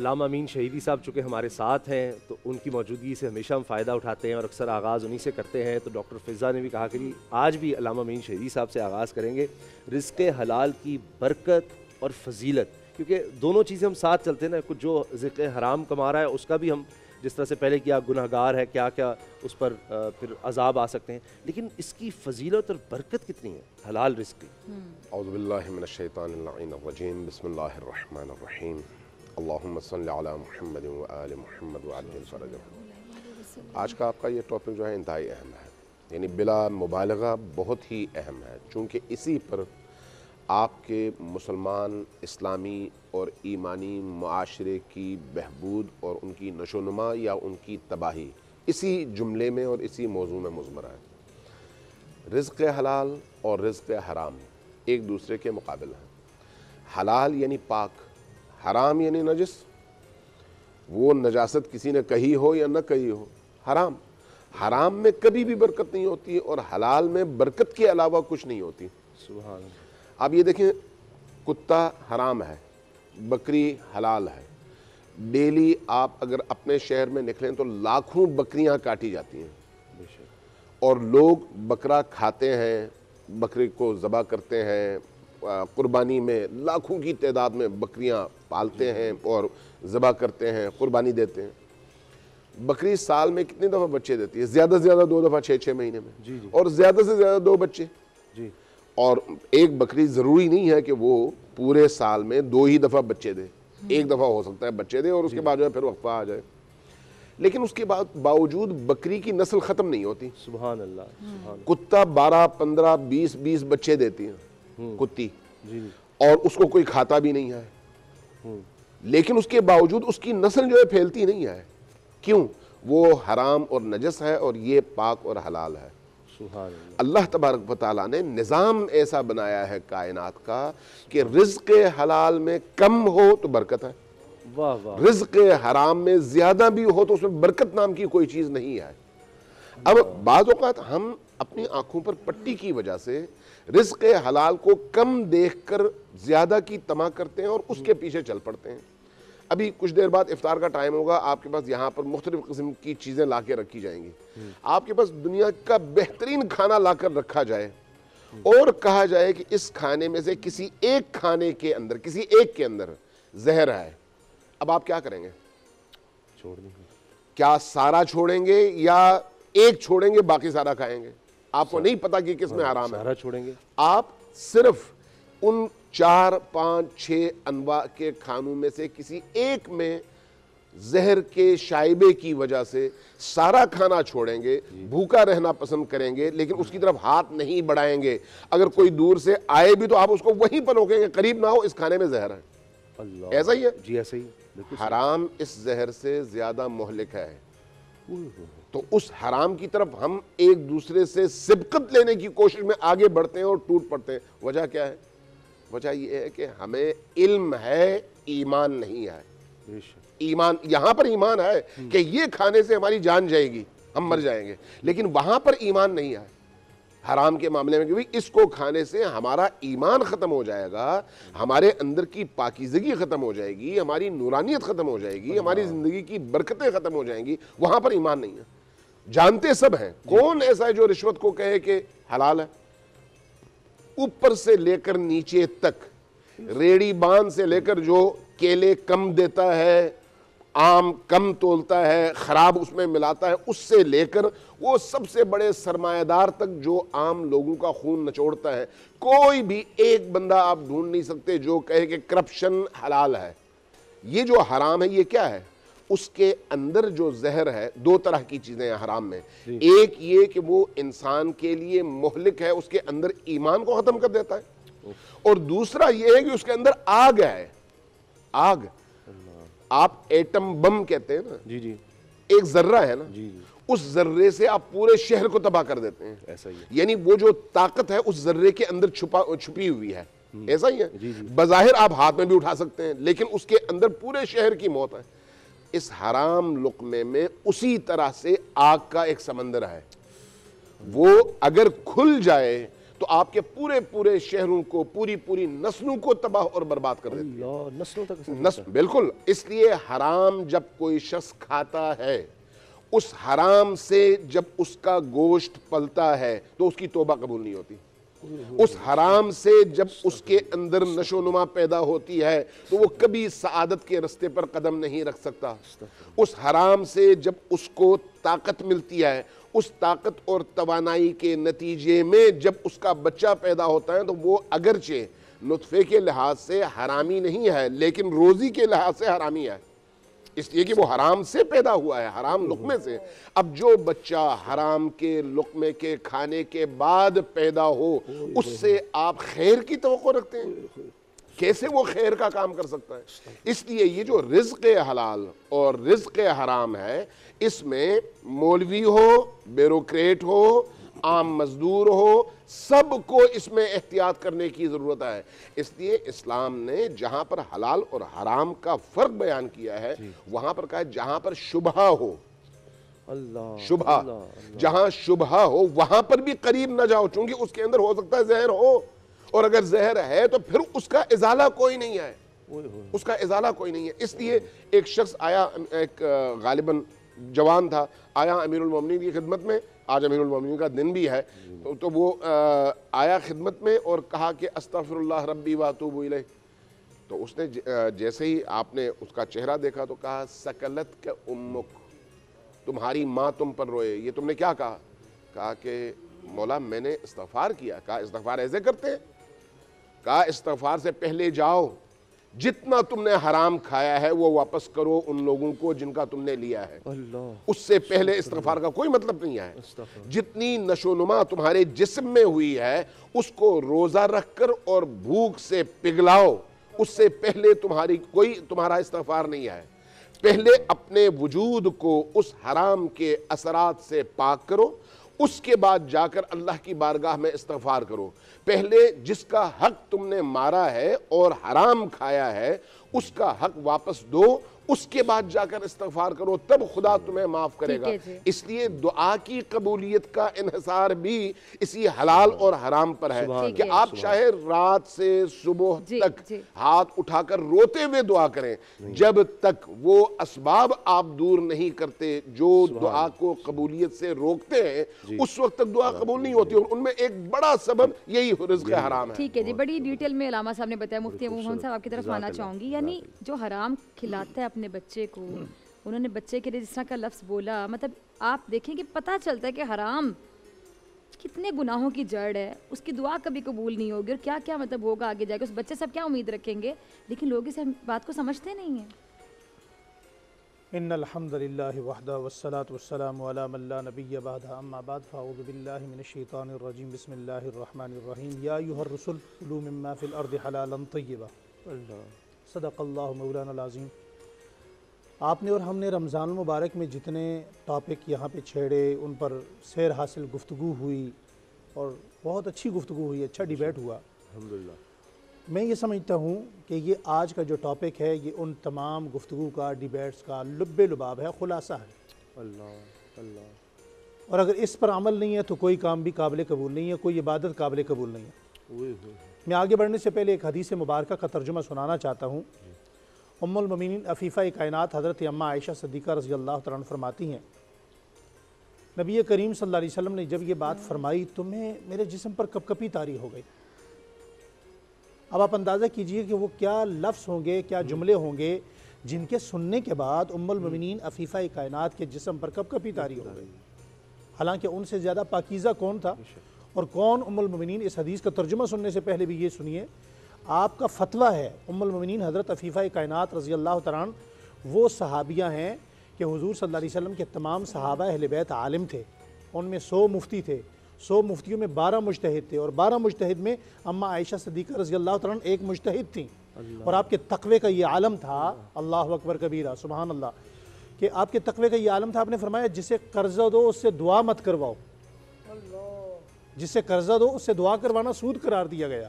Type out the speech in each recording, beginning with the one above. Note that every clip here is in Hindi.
लामा अमीन शहीदी साहब चूँकि हमारे साथ हैं तो उनकी मौजूदगी से हमेशा हम फ़ायदा उठाते हैं और अक्सर आगाज़ उन्हीं से करते हैं तो डॉक्टर फिज़ा ने भी कहा कि आज भी लामा अमीन शहीदी साहब से आगाज़ करेंगे रिस्क हलाल की बरकत और फजीलत क्योंकि दोनों चीज़ें हम साथ चलते हैं ना कुछ जो रिक हराम कमा रहा है उसका भी हम जिस तरह से पहले किया गुनागार है क्या क्या उस पर फिर अजाब आ सकते हैं लेकिन इसकी फजीलत और बरकत कितनी है हलाल रिस्क की हम्म। अल्लाम सल महमद आल महमद वालफरज आज का आपका ये टॉपिक जो है इंतहाई अहम है यानी बिला मुबालगा बहुत ही अहम है चूँकि इसी पर आपके मुसलमान इस्लामी और ईमानी माशरे की बहबूद और उनकी नशोनुमा या उनकी तबाही इसी जुमले में और इसी मौजू में मज़मर है रिज़ हलाल और रिज़ हराम एक दूसरे के मुकाबले हैं हलाल यानी पाक हराम यानी नजस वो नजासत किसी ने कही हो या न कही हो हराम हराम में कभी भी बरकत नहीं होती और हलाल में बरकत के अलावा कुछ नहीं होती सुबह अब ये देखें कुत्ता हराम है बकरी हलाल है डेली आप अगर अपने शहर में निकलें तो लाखों बकरियां काटी जाती हैं और लोग बकरा खाते हैं बकरी को ज़बा करते हैं कुर्बानी में लाखों की तादाद में बकरियां पालते हैं और ज़बा करते हैं कुर्बानी देते हैं बकरी साल में कितने दफ़ा बच्चे देती है ज़्यादा से ज़्यादा दो दफ़ा छः छः महीने में जी जी। और ज़्यादा से ज़्यादा दो बच्चे जी और एक बकरी ज़रूरी नहीं है कि वो पूरे साल में दो ही दफ़ा बच्चे दे एक दफ़ा हो सकता है बच्चे दे और उसके बाद जो है फिर वक्फा आ जाए लेकिन उसके बाद बावजूद बकरी की नस्ल ख़त्म नहीं होती सुबह अल्लाह कुत्ता बारह पंद्रह बीस बीस बच्चे देती है हम्म। कुत्ती और उसको कोई खाता भी नहीं है लेकिन उसके बावजूद उसकी नस्ल जो है फैलती नहीं है क्यों वो हराम और नजस है और ये पाक और हलाल है अल्लाह तबारक ताली ने निज़ाम ऐसा बनाया है कायनात का कि के हलाल में कम हो तो बरकत है रिज के हराम में ज़्यादा भी हो तो उसमें बरकत नाम की कोई चीज़ नहीं है अब बाज़ात हम अपनी आंखों पर पट्टी की वजह से रिस्क हलाल को कम देख कर ज़्यादा की तमा करते हैं और हम्म। उसके पीछे चल पड़ते हैं अभी कुछ देर बाद इफ्तार का टाइम होगा आपके पास यहाँ पर मुख्तलिफ किस्म की चीज़ें ला के रखी जाएंगी हम्म। आपके पास दुनिया का बेहतरीन खाना ला कर रखा जाए और कहा जाए कि इस खाने में से किसी एक खाने के अंदर किसी एक के अंदर जहर है अब आप क्या करेंगे छोड़ देंगे क्या सारा छोड़ेंगे या एक छोड़ेंगे बाकी सारा खाएंगे आपको नहीं पता कि किसमें हाँ, आराम है छोड़ेंगे आप सिर्फ उन चार पांच छह अनवा के खानों में से किसी एक में जहर के शाइबे की वजह से सारा खाना छोड़ेंगे भूखा रहना पसंद करेंगे लेकिन हाँ। उसकी तरफ हाथ नहीं बढ़ाएंगे अगर कोई दूर से आए भी तो आप उसको वहीं पर रोकेंगे करीब ना हो इस खाने में जहर है ऐसा ही है जी ऐसा ही हराम इस जहर से ज्यादा मोहलिक है तो उस हराम की तरफ हम एक दूसरे से सिबकत लेने की कोशिश में आगे बढ़ते हैं और टूट पड़ते हैं वजह क्या है वजह यह है कि हमें इल्म है ईमान नहीं है ईमान यहाँ पर ईमान है हम्म। कि ये खाने से हमारी जान जाएगी हम मर जाएंगे लेकिन वहां पर ईमान नहीं आए हराम के मामले में क्योंकि इसको खाने से हमारा ईमान ख़त्म हो जाएगा हमारे अंदर की पाकिजगी ख़त्म हो जाएगी हमारी नूरानियत ख़त्म हो जाएगी हमारी ज़िंदगी की बरकतें ख़त्म हो जाएंगी वहां पर ईमान नहीं है जानते सब हैं कौन ऐसा है जो रिश्वत को कहे कि हलाल है ऊपर से लेकर नीचे तक रेड़ी बांध से लेकर जो केले कम देता है आम कम तोलता है ख़राब उसमें मिलाता है उससे लेकर वो सबसे बड़े सरमायादार तक जो आम लोगों का खून नचोड़ता है कोई भी एक बंदा आप ढूंढ नहीं सकते जो कहे कि करप्शन हलाल है ये जो हराम है ये क्या है उसके अंदर जो जहर है दो तरह की चीज़ें हराम में एक ये कि वो इंसान के लिए मोहलिक है उसके अंदर ईमान को ख़त्म कर देता है और दूसरा ये है कि उसके अंदर आग है आग आप एटम बम कहते हैं ना जी जी एक जर्रा है ना जी जी उस जर्रे से आप पूरे शहर को तबाह कर देते हैं ऐसा ही यानी वो जो ताकत है उस जर्रे के अंदर छुपा छुपी हुई है हम्म। ऐसा ही है बाहिर आप हाथ में भी उठा सकते हैं लेकिन उसके अंदर पूरे शहर की मौत है इस हराम लुकमे में उसी तरह से आग का एक समंदर है वो अगर खुल जाए तो आपके पूरे पूरे शहरों को पूरी पूरी नस्लों को तबाह और बर्बाद कर देती है नस्लों तक नस्ल बिल्कुल इसलिए हराम जब कोई शख्स खाता है उस हराम से जब उसका गोश्त पलता है तो उसकी तोबा कबूल नहीं होती उस हराम से जब उसके अंदर नशो नुमा पैदा होती है तो वो कभी सआदत के रस्ते पर कदम नहीं रख सकता उस हराम से जब उसको ताकत मिलती है उस ताकत और तोानाई के नतीजे में जब उसका बच्चा पैदा होता है तो वो अगरचे नुतफ़े के लिहाज से हरामी नहीं है लेकिन रोज़ी के लिहाज से हरामी है इसलिए कि वो हराम से पैदा हुआ है हराम लुकमे से अब जो बच्चा हराम के लुकमे के खाने के बाद पैदा हो उससे आप खैर की तो रखते हैं कैसे वो खैर का काम कर सकता है इसलिए ये जो रिज्क हलाल और रिज्क हराम है इसमें मौलवी हो ब्यूरोक्रेट हो आम मजदूर हो सबको इसमें एहतियात करने की ज़रूरत है इसलिए इस्लाम ने जहां पर हलाल और हराम का फ़र्क बयान किया है वहां पर कहा जहां पर शुबह हो शुभा जहां शुभा हो वहां पर भी करीब ना जाओ चूंकि उसके अंदर हो सकता है जहर हो और अगर जहर है तो फिर उसका इजाला कोई नहीं है उसका इजाला कोई नहीं है इसलिए एक शख्स आया एक गालिबन जवान था आया अमीरमिन की खिदमत में आज अमीरमिन का दिन भी है तो, तो वो आ, आया खिदमत में और कहा कि अस्तफ़िरल्ला रबी वातूब तो उसने जैसे ही आपने उसका चेहरा देखा तो कहा सकलत के उम्मुक तुम्हारी माँ तुम पर रोए ये तुमने क्या कहा कहा कि मौला मैंने इस्तफ़ार किया कहा इस्तफ़ार ऐसे करते हैं कहा इस्तफ़ार से पहले जाओ जितना तुमने हराम खाया है वो वापस करो उन लोगों को जिनका तुमने लिया है उससे पहले इस्तफार का कोई मतलब नहीं है जितनी नशोनुमा तुम्हारे जिस्म में हुई है उसको रोज़ा रखकर और भूख से पिघलाओ उससे पहले तुम्हारी कोई तुम्हारा इस्तफार नहीं है पहले अपने वजूद को उस हराम के असरात से पाक करो उसके बाद जाकर अल्लाह की बारगाह में इस्तफ़ार करो पहले जिसका हक तुमने मारा है और हराम खाया है उसका हक वापस दो उसके बाद जाकर इस्तफार करो तब खुदा हम्म। तुम्हें माफ करेगा इसलिए दुआ की कबूलियत का इंसार भी इसी हलाल और हराम पर है कि आप चाहे रात से सुबह तक हाथ उठाकर रोते हुए दुआ करें जब तक वो इसबाब आप दूर नहीं करते जो दुआ को कबूलियत से रोकते हैं उस वक्त तक दुआ कबूल नहीं होती और उनमें एक बड़ा सबब यही हराम है ठीक है जी बड़ी डिटेल में अलामा साहब ने बताया मुफ्ती मोहन साहब आपकी तरफ आना चाहूंगी यानी जो हराम खिलाता है अपने अपने बच्चे को उन्होंने बच्चे के लिए जिस तरह का लफ्ज़ बोला मतलब आप देखें कि पता चलता है कि हराम कितने गुनाहों की जड़ है उसकी दुआ कभी कबूल नहीं होगी और क्या क्या मतलब होगा आगे जाके उस बच्चे सब क्या उम्मीद रखेंगे लेकिन लोग इस बात को समझते नहीं हैं इन अलहमदिल्ला वहदा वसलात वसलाम अला नबी अम्माबाद फ़ाउबिल्लाशैतरजीम बसमीम याहरसुलूम फ़िलअर्द हलाल صدق الله مولانا العظيم आपने और हमने रमज़ान मुबारक में जितने टॉपिक यहाँ पे छेड़े उन पर सैर हासिल गुफ्तु हुई और बहुत अच्छी गुफ्तु हुई अच्छा डिबेट हुआ अलहमदिल्ला मैं ये समझता हूँ कि ये आज का जो टॉपिक है ये उन तमाम गुफ्तु का डिबेट्स का लुब लुबाब है ख़ुलासा है अल्लाह अल्लाह और अगर इस पर अमल नहीं है तो कोई काम भी काबिल कबूल नहीं है कोई इबादत काबिल कबूल नहीं है मैं आगे बढ़ने से पहले एक हदीस मुबारक का तर्जुमा सुनाना चाहता हूँ उमिन अफ़ीफ़ा कायनत हज़रत अम्मा आयशा सदीक़ा रजी अल्लाह तन फरमाती हैं नबी करीम सल्ला वसम ने जब ये बात फरमाई तो मैं मेरे जिसम पर कपकपी तारी हो गई अब आप अंदाज़ा कीजिए कि वो क्या लफ्स होंगे क्या जुमले होंगे जिनके सुनने के बाद उम्मिन अफ़ीफ़ा कायनत के जिसम पर कपकपी तारी हो गई हालांकि उनसे ज़्यादा पाकिज़ा कौन था और कौन उम्मिन इस हदीस का तर्जुमा सुनने से पहले भी ये सुनिए आपका फतवा है उम्मीन हज़रत अफ़ीफ़ा कायनत रज़ी अल्लाह तरान वो सहाबियाँ हैं कि हजूर सल्ला वसम के तमाम सहाबा अहल बैत थे उनमें सौ मुफ्ती थे सौ मुफ्तियों में बारह मुश्तद थे और बारह मुश्तद में अम्मा आयशा सदीक़ा रजी अल्लाह तन एक मुश्तद थी और आपके तकवे का ये आलम था अल्लाह अकबर कबीरा सुबहान अल्लाह कि आपके तकवे का ये आलम था आपने फरमाया जिसे कर्जा दो उससे दुआ मत करवाओ जिसे कर्जा दो उससे दुआ करवाना सूद करार दिया गया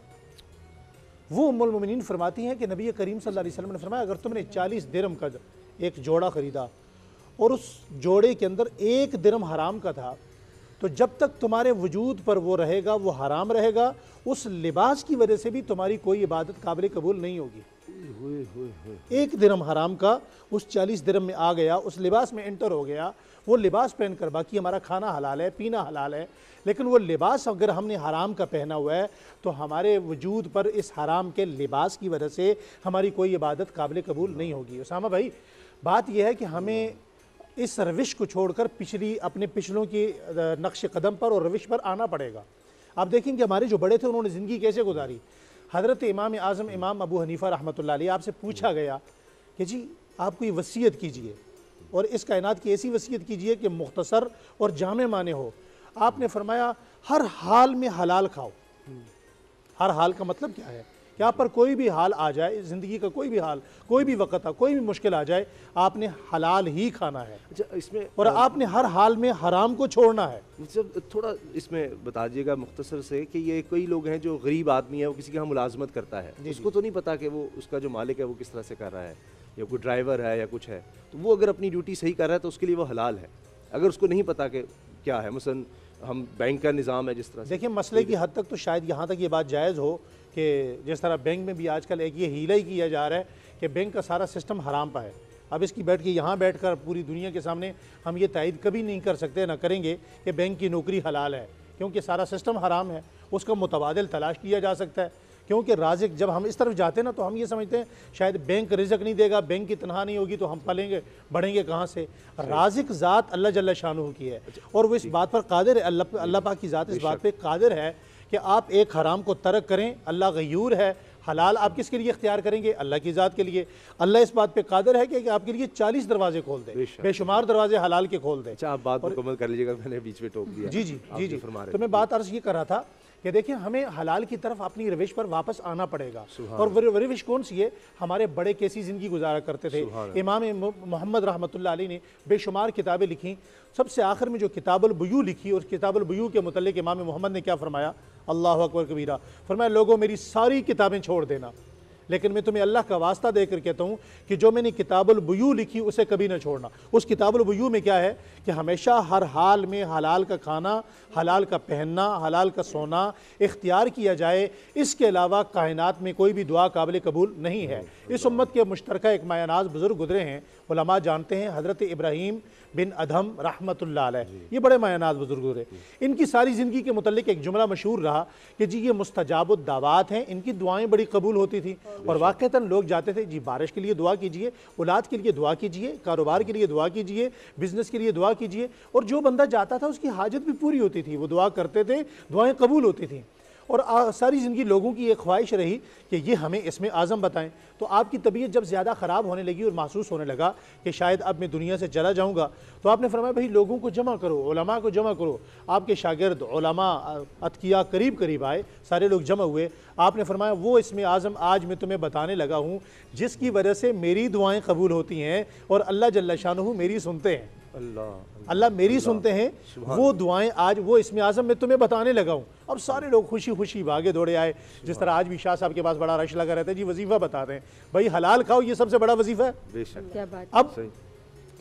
वो उम्मिन फरमाती हैं कि नबी करीम सल्लल्लाहु अलैहि वसल्लम ने फरमाया अगर तुमने 40 दिरम का एक जोड़ा ख़रीदा और उस जोड़े के अंदर एक दिरम हराम का था तो जब तक तुम्हारे वजूद पर वो रहेगा वो हराम रहेगा उस लिबास की वजह से भी तुम्हारी कोई इबादत काबिल कबूल नहीं होगी हुए, हुए, हुए। एक दिरम हराम का उस चालीस दिरम में आ गया उस लिबास में एंटर हो गया वो लिबास पहन कर बाकी हमारा खाना हलाल है पीना हलाल है लेकिन वो लिबास अगर हमने हराम का पहना हुआ है तो हमारे वजूद पर इस हराम के लिबास की वजह से हमारी कोई इबादत काबिल कबूल नहीं होगी उसामा भाई बात यह है कि हमें इस रविश को छोड़कर पिछली अपने पिछलों की नक्श कदम पर और रविश पर आना पड़ेगा आप देखेंगे हमारे जो बड़े थे उन्होंने ज़िंदगी कैसे गुजारी हज़रत इमाम आज़म इमाम अबू हनीफ़ा रहमत आपसे पूछा गया कि जी आप कोई वसीयत कीजिए और इस कायनात की ऐसी वसीयत कीजिए कि मुख्तसर और जाम माने हो आपने फरमाया हर हाल में हलाल खाओ हर हाल का मतलब क्या है कि आप पर कोई भी हाल आ जाए ज़िंदगी का कोई भी हाल कोई भी वक्त आ कोई भी मुश्किल आ जाए आपने हलाल ही खाना है अच्छा, इसमें और आपने हर हाल में हराम को छोड़ना है सर मतलब थोड़ा इसमें बता दिएगा मुख्तसर से कि ये कई लोग हैं जो गरीब आदमी है वो किसी के यहाँ मुलाजमत करता है उसको तो नहीं पता कि वो उसका जो मालिक है वो किस तरह से कर रहा है या कोई ड्राइवर है या कुछ है तो वो अगर अपनी ड्यूटी सही कर रहा है तो उसके लिए वो हलाल है अगर उसको नहीं पता कि क्या है मसलन हम बैंक का निज़ाम है जिस तरह देखिए मसले की हद तक तो शायद यहाँ तक ये बात जायज़ हो कि जिस तरह बैंक में भी आजकल एक ये हीला ही किया जा रहा है कि बैंक का सारा सिस्टम हराम पर है अब इसकी बैठ के यहाँ बैठ कर पूरी दुनिया के सामने हम ये तायद कभी नहीं कर सकते ना करेंगे कि बैंक की नौकरी हलाल है क्योंकि सारा सिस्टम हराम है उसका मुतबादल तलाश किया जा सकता है क्योंकि राजिक जब हम इस तरफ जाते हैं ना तो हम ये समझते हैं शायद बैंक रिजक नहीं देगा बैंक की तनहा नहीं होगी तो हम पलेंगे बढ़ेंगे कहाँ से राजिक ज़ात अल्लाह जल्ला शाह की है अच्छा, और वो इस बात पर कादिर है अल्लाह पा की ज़ात इस बात पर कादिर है कि आप एक हराम को तर्क करें अल्लाह गयूर है हलाल आप किसके लिए इख्तियार करेंगे अल्लाह की ज़ात के लिए अल्लाह इस बात पे कादर है कि, आपके लिए चालीस दरवाजे खोल दें बेशुमार दरवाजे हलाल के खोल दें अच्छा आप बात और... कर लीजिएगा मैंने बीच में टोक दिया जी जी जी जी तो मैं बात अर्ज ये कर रहा था कि देखिए हमें हलाल की तरफ अपनी रविश पर वापस आना पड़ेगा और रविश कौन सी है हमारे बड़े कैसी ज़िंदगी गुजारा करते थे इमाम मोहम्मद रहमत ने बेशुमार किताबें लिखी सबसे आखिर में जो किताबलबयू लिखी और किताबलबयू के मतलब इमाम मोहम्मद ने क्या फरमाया अल्लाह अकबर कबीरा फरमाया लोगों मेरी सारी किताबें छोड़ देना लेकिन मैं तुम्हें अल्लाह का वास्ता देकर कहता हूँ कि जो मैंने किताबुलबयू लिखी उसे कभी ना छोड़ना उस किताबुलबयू में क्या है कि हमेशा हर हाल में हलाल का खाना हलाल का पहनना हलाल का सोना इख्तियार किया जाए इसके अलावा कायनात में कोई भी दुआ काबिल कबूल नहीं है इस उम्मत के मुश्तर एक मायानाज बुज़ुर्ग गुजरे हैं उलमा जानते हैं हज़रत इब्राहिम बिन अधम रहमत ये बड़े मायानाज बुज़ुर्ग गुजरे इनकी सारी ज़िंदगी के मतलब एक जुमला मशहूर रहा कि जी ये मुस्तजाब दावात हैं इनकी दुआएँ बड़ी कबूल होती थी और वाक़ता लोग जाते थे जी बारिश के लिए दुआ कीजिए औलाद के लिए दुआ कीजिए कारोबार के लिए दुआ कीजिए बिज़नेस के लिए दुआ कीजिए और जो बंदा जाता था उसकी हाजत भी पूरी होती थी वो दुआ करते थे दुआएँ कबूल होती थी और सारी ज़िंदगी लोगों की ये ख्वाहिश रही कि ये हमें इसमें आज़म बताएं तो आपकी तबीयत जब ज़्यादा ख़राब होने लगी और महसूस होने लगा कि शायद अब मैं दुनिया से चला जाऊँगा तो आपने फरमाया भाई लोगों को जमा करो को जमा करो आपके शागिर्द अतकिया करीब करीब आए सारे लोग जमा हुए आपने फरमाया वो इसमें आज़म आज मैं तुम्हें बताने लगा हूँ जिसकी वजह से मेरी दुआएँ कबूल होती हैं और अल्लाह जल्ला शाह मेरी सुनते हैं अल्लाह मेरी Allah. सुनते हैं वो दुआएं आज वो इसमें आज़म मैं तुम्हें बताने लगा हूँ अब सारे लोग खुशी खुशी भागे दौड़े आए जिस तरह आज भी शाह साहब के पास बड़ा रश लगा रहता है जी वजीफा बता दें भाई हलाल खाओ ये सबसे बड़ा वजीफा है अब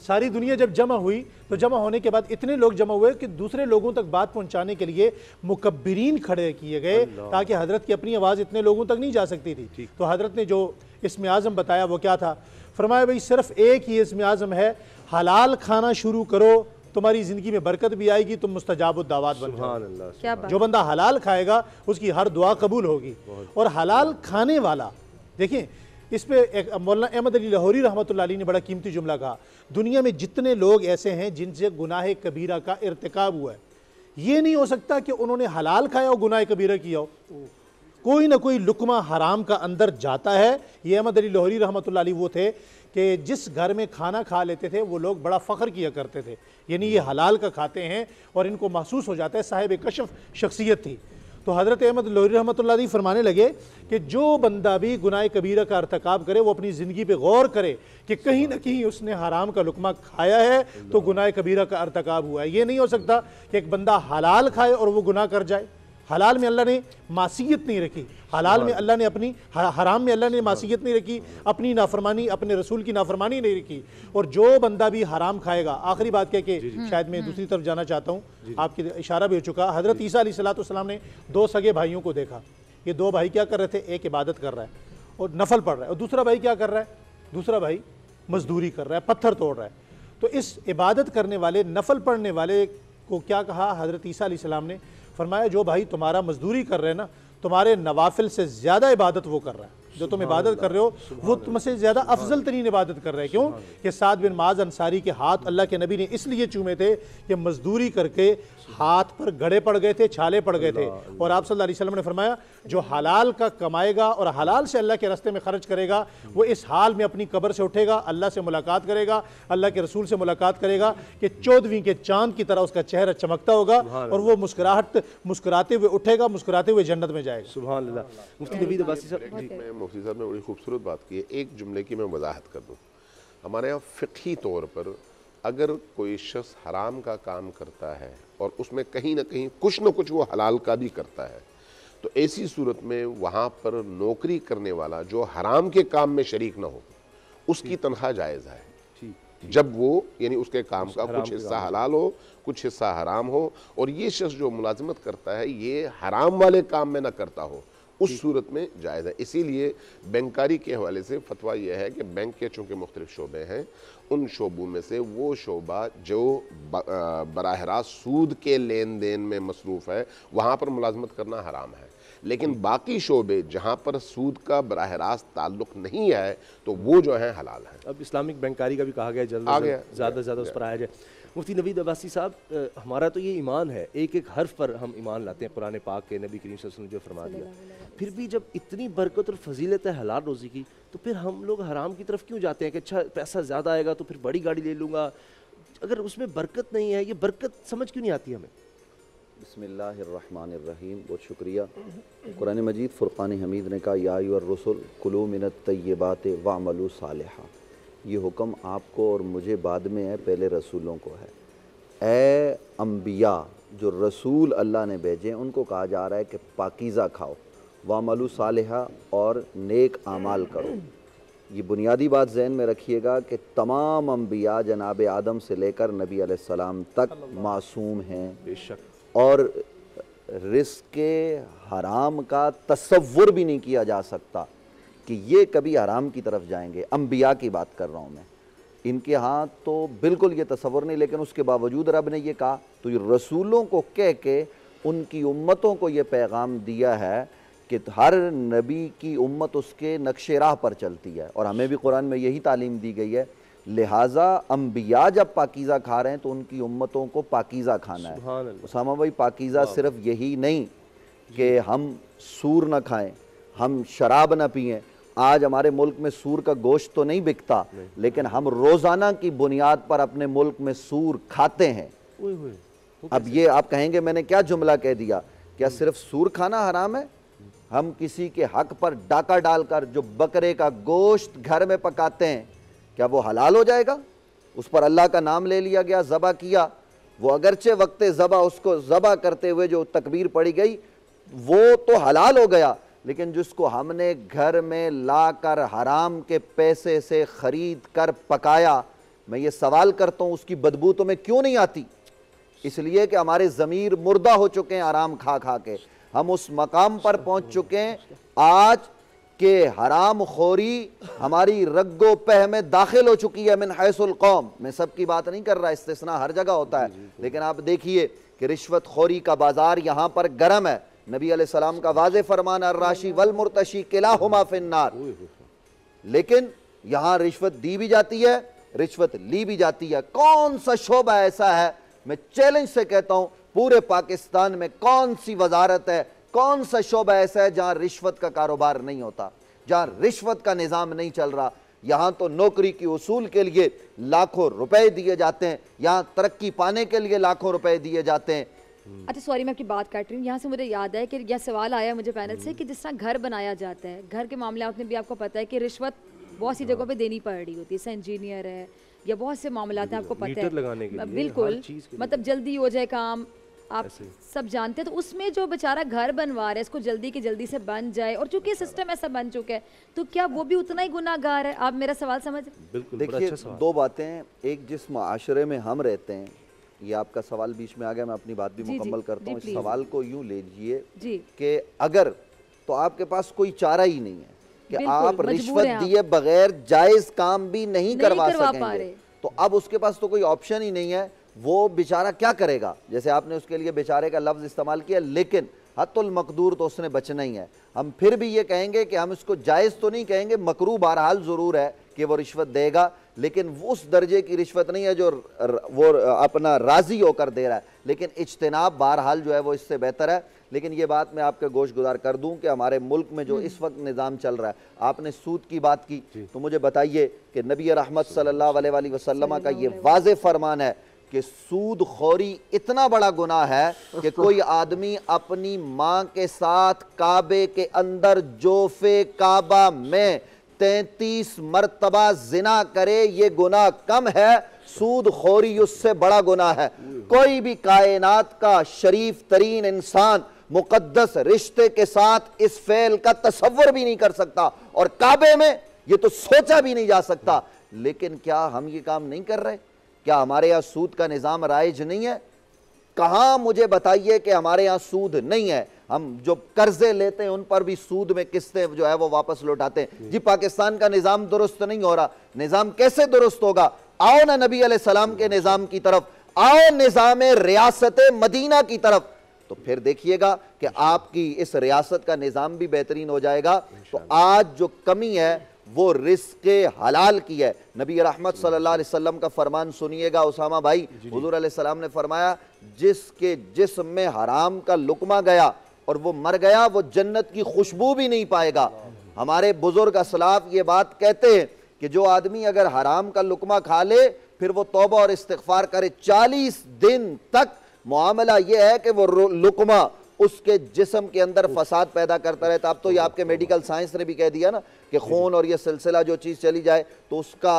सारी दुनिया जब जमा हुई तो जमा होने के बाद इतने लोग जमा हुए कि दूसरे लोगों तक बात पहुंचाने के लिए मुकबरीन खड़े किए गए ताकि हजरत की अपनी आवाज़ इतने लोगों तक नहीं जा सकती थी तो हजरत ने जो इसमें आज़म बताया वो क्या था फरमाया भाई सिर्फ एक ही इसमें आज़म है हलाल खाना शुरू करो तुम्हारी जिंदगी में बरकत भी आएगी तुम मुस्तजाब दावात बन जाओ जो बंदा हलाल खाएगा उसकी हर दुआ कबूल होगी और हलाल खाने वाला देखिए इस पर मौलाना अहमद अली लाहौरी रहमत अली ने बड़ा कीमती जुमला कहा दुनिया में जितने लोग ऐसे हैं जिनसे गुनाह कबीरा का इरतकब हुआ है ये नहीं हो सकता कि उन्होंने हलाल खाया और गुनाह कबीरा किया हो कोई ना कोई लुकमा हराम का अंदर जाता है ये अहमद अली लोहरी रहमत ला वो थे कि जिस घर में खाना खा लेते थे वो लोग बड़ा फ़ख्र किया करते थे यानी ये हलाल का खाते हैं और इनको महसूस हो जाता है साहिब कशफ शख्सियत थी तो हज़रत अहमद लोहरी रहमत ला फरमाने लगे कि जो बंदा भी गुनाह कबीरा का अरतकब करे वो अपनी ज़िंदगी पर गौर करे कि कहीं ना कहीं उसने हराम का लुकमा खाया है तो गुनाह कबीरा का अरतकब हुआ है ये नहीं हो सकता कि एक बंदा हलाल खाए और वह गुनाह कर जाए हलाल में अल्लाह ने मासीत नहीं रखी हलाल में अल्लाह ने अपनी हराम में अल्लाह ने मासीत नहीं रखी अपनी नाफरमानी अपने रसूल की नाफरमानी नहीं रखी और जो बंदा भी हराम खाएगा आखिरी बात कह के शायद मैं दूसरी तरफ जाना चाहता हूँ आपकी इशारा भी हो चुका हज़रत ईसा सलाम ने दो सगे भाइयों को देखा ये दो भाई क्या कर रहे थे एक इबादत कर रहा है और नफल पढ़ रहा है और दूसरा भाई क्या कर रहा है दूसरा भाई मजदूरी कर रहा है पत्थर तोड़ रहा है तो इस इबादत करने वाले नफल पढ़ने वाले को क्या कहा हज़रत ईसा ने फरमाया जो भाई तुम्हारा मजदूरी कर रहे हैं ना तुम्हारे नवाफिल से ज़्यादा इबादत वो कर रहा है जो तुम इबादत कर रहे हो वो तुमसे ज़्यादा अफजल तरीन इबादत कर रहे हैं क्यों कि सात बिन माज अंसारी के हाथ अल्लाह के नबी ने इसलिए चूमे थे कि मजदूरी करके हाथ पर गड़े पड़ गए थे छाले पड़ गए थे और आप सल्लल्लाहु अलैहि वसल्लम ने फरमाया जो हलाल का कमाएगा और हलाल से अल्लाह के रस्ते में खर्च करेगा वो इस हाल में अपनी कब्र से उठेगा अल्लाह से मुलाकात करेगा अल्लाह के रसूल से मुलाकात करेगा कि चौदहवीं के चांद की तरह उसका चेहरा चमकता होगा और वो मुस्कुराहट मुस्कुराते हुए उठेगा मुस्कुराते हुए जन्नत में जाएगा सुबह तो मुफ्ती साहब ने बड़ी खूबसूरत बात की है एक जुमले की मैं वजाहत कर दूँ हमारे यहाँ फ़िकी तौर पर अगर कोई शख्स हराम का काम करता है और उसमें कहीं ना कहीं कुछ ना कुछ वो हलाल का भी करता है तो ऐसी सूरत में वहाँ पर नौकरी करने वाला जो हराम के काम में शरीक ना हो उसकी तनख्वाह जायज़ है जब वो यानी उसके काम उस का कुछ हिस्सा हलाल हो कुछ हिस्सा हराम हो और ये शख्स जो मुलाजमत करता है ये हराम वाले काम में ना करता हो उस सूरत में जायज़ है इसीलिए बैंकारी के हवाले से फतवा यह है कि बैंक के चूँकि मुख्तलिफ शोबे हैं उन शोबों में से वो शोबा जो बराह रास्त सूद के लेन देन में मसरूफ़ है वहाँ पर मुलाजमत करना हराम है लेकिन बाकी शोबे जहाँ पर सूद का बरह रास्त ताल्लुक नहीं है तो वो जो है हलाल है अब इस्लामिक बैंकारी का भी कहा गया जल्द ज़्यादा से ज़्यादा उस पर आया जाए मुफ्ती नबी अब्बासी साहब हमारा तो ये ईमान है एक एक हर्फ पर हम ईमान लाते हैं पुराने पाक के नबी करीम ने जो फरमा दिया फिर भी जब इतनी बरकत और फजीलत है हलाल रोज़ी की तो फिर हम लोग हराम की तरफ क्यों जाते हैं कि अच्छा पैसा ज़्यादा आएगा तो फिर बड़ी गाड़ी ले लूँगा अगर उसमें बरकत नहीं है ये बरकत समझ क्यों नहीं आती हमें बसमीम बहुत शुक्रिया कुरान मजीद फ़ुरान हमीद ने कहा या यूर रसुल कुलू मिनत तय्यबात वामलू साल ये हुक्म आपको और मुझे बाद में है पहले रसूलों को है ए अम्बिया जो रसूल अल्लाह ने भेजे उनको कहा जा रहा है कि पाकिज़ा खाओ वामलू साल और नेक आमाल करो ये बुनियादी बात जहन में रखिएगा कि तमाम अम्बिया जनाब आदम से लेकर नबी आसम तक मासूम हैं बेशक और रिस्क के हराम का तस्वुर भी नहीं किया जा सकता कि ये कभी हराम की तरफ जाएंगे अम्बिया की बात कर रहा हूँ मैं इनके यहाँ तो बिल्कुल ये तस्वर नहीं लेकिन उसके बावजूद रब ने ये कहा तो ये रसूलों को कह के उनकी उम्मतों को ये पैगाम दिया है कि हर नबी की उम्मत उसके नक्शे राह पर चलती है और हमें भी कुरान में यही तालीम दी गई है लिहाजा अम्बिया जब पाकिज़ा खा रहे हैं तो उनकी उम्मतों को पाकिज़ा खाना है उसामा भाई पाकिज़ा सिर्फ यही नहीं कि हम सूर ना खाएं हम शराब ना पिए आज हमारे मुल्क में सूर का गोश्त तो नहीं बिकता नहीं। लेकिन हम रोज़ाना की बुनियाद पर अपने मुल्क में सूर खाते हैं अब ये आप कहेंगे मैंने क्या जुमला कह दिया क्या हम्म। सिर्फ सूर खाना हराम है हम किसी के हक पर डाका डालकर जो बकरे का गोश्त घर में पकाते हैं क्या वो हलाल हो जाएगा उस पर अल्लाह का नाम ले लिया गया ज़बा किया वो अगरचे वक्त ज़बा उसको ज़बा करते हुए जो तकबीर पड़ी गई वो तो हलाल हो गया लेकिन जिसको हमने घर में ला कर हराम के पैसे से ख़रीद कर पकाया मैं ये सवाल करता हूँ उसकी बदबू तो मैं क्यों नहीं आती इसलिए कि हमारे ज़मीर मुर्दा हो चुके हैं आराम खा खा के हम उस मकाम पर पहुँच चुके हैं आज कि हराम खोरी हमारी रगो पह में दाखिल हो चुकी है मिन हैसुल कौम मैं सबकी बात नहीं कर रहा इस्तना हर जगह होता है लेकिन आप देखिए कि रिश्वत खोरी का बाज़ार यहाँ पर गर्म है नबी सलाम का वाज फरमान अर्राशी वल मुर्तशी किला हुमा फिन्नार लेकिन यहाँ रिश्वत दी भी जाती है रिश्वत ली भी जाती है कौन सा शोबा ऐसा है मैं चैलेंज से कहता हूँ पूरे पाकिस्तान में कौन सी वजारत है कौन सा शोबा ऐसा है जहां रिश्वत का कारोबार नहीं होता जहां रिश्वत का निज़ाम नहीं चल रहा यहां तो नौकरी की उसूल के लिए लाखों रुपए दिए जाते हैं यहां तरक्की पाने के लिए लाखों रुपए दिए जाते हैं अच्छा सॉरी मैं आपकी बात काट रही हूँ यहाँ से मुझे याद है कि यह सवाल आया मुझे पैनल से कि जिस तरह घर बनाया जाता है घर के मामले में भी आपको पता है कि रिश्वत बहुत सी जगहों पे देनी पड़ रही होती है जैसे इंजीनियर है या बहुत से मामला आपको पता है बिल्कुल मतलब जल्दी हो जाए काम आप सब जानते हैं तो उसमें जो बेचारा घर बनवा रहा है इसको जल्दी की जल्दी से बन जाए और चूंकि सिस्टम ऐसा बन चुका है तो क्या वो भी उतना ही गुनागार है आप मेरा सवाल समझ बिल्कुल देखिए अच्छा दो बातें एक जिस माशरे में हम रहते हैं ये आपका सवाल बीच में आ गया मैं अपनी बात भी मुकम्मल करता हूँ सवाल को यूँ ले लीजिए कि अगर तो आपके पास कोई चारा ही नहीं है कि आप रिश्वत दिए बगैर जायज काम भी नहीं, नहीं करवा सकेंगे तो अब उसके पास तो कोई ऑप्शन ही नहीं है वो बेचारा क्या करेगा जैसे आपने उसके लिए बेचारे का लफ्ज़ इस्तेमाल किया लेकिन हतुल मकदूर तो उसने बचना ही है हम फिर भी ये कहेंगे कि हम इसको जायज़ तो नहीं कहेंगे मकरू बहरहाल ज़रूर है कि वो रिश्वत देगा लेकिन उस दर्जे की रिश्वत नहीं है जो वो अपना राज़ी होकर दे रहा है लेकिन इजतनाब बहरहाल जो है वो इससे बेहतर है लेकिन ये बात मैं आपके गोश गुजार कर दूं कि हमारे मुल्क में जो हम्म। इस वक्त निज़ाम चल रहा है आपने सूद की बात की तो मुझे बताइए कि नबी रहमत अलैहि वसल्लम का ये वाज फरमान है कि खोरी इतना बड़ा गुना है कि कोई आदमी अपनी माँ के साथ काबे के अंदर जोफे काबा में तैतीस मरतबा जिना करे ये गुना कम है सूद खोरी उससे बड़ा गुना है कोई भी कायनात का शरीफ तरीन इंसान मुकदस रिश्ते के साथ इस फेल का तस्वर भी नहीं कर सकता और काबे में ये तो सोचा भी नहीं जा सकता लेकिन क्या हम ये काम नहीं कर रहे क्या हमारे यहाँ सूद का निज़ाम राइज नहीं है कहाँ मुझे बताइए कि हमारे यहाँ सूद नहीं है हम जो कर्जे लेते हैं उन पर भी सूद में किस्तें जो है वो वापस लौटाते हैं जी पाकिस्तान का निज़ाम दुरुस्त नहीं हो रहा निज़ाम कैसे दुरुस्त होगा आओ ना नबी सलाम के निज़ाम की तरफ आओ निज़ाम रियासत मदीना की तरफ तो फिर देखिएगा कि आपकी इस रियासत का निज़ाम भी बेहतरीन हो जाएगा तो आज जो कमी है वो रिस्क हलाल की है नबी रहमत सल्लल्लाहु अलैहि वसल्लम का फरमान सुनिएगा उसामा भाई हजूर सलाम ने फरमाया जिसके जिसम में हराम का लुकमा गया और वो मर गया वो जन्नत की खुशबू भी नहीं पाएगा हमारे बुजुर्ग असलाफ ये बात कहते हैं कि जो आदमी अगर हराम का लुकमा खा ले फिर वो तोबा और इस्तफार करे चालीस दिन तक मामला यह है कि वो लुकमा उसके जिसम के अंदर फसाद पैदा करता रहता तो अब तो ये आपके मेडिकल साइंस ने भी कह दिया ना कि खून और ये सिलसिला जो चीज़ चली जाए तो उसका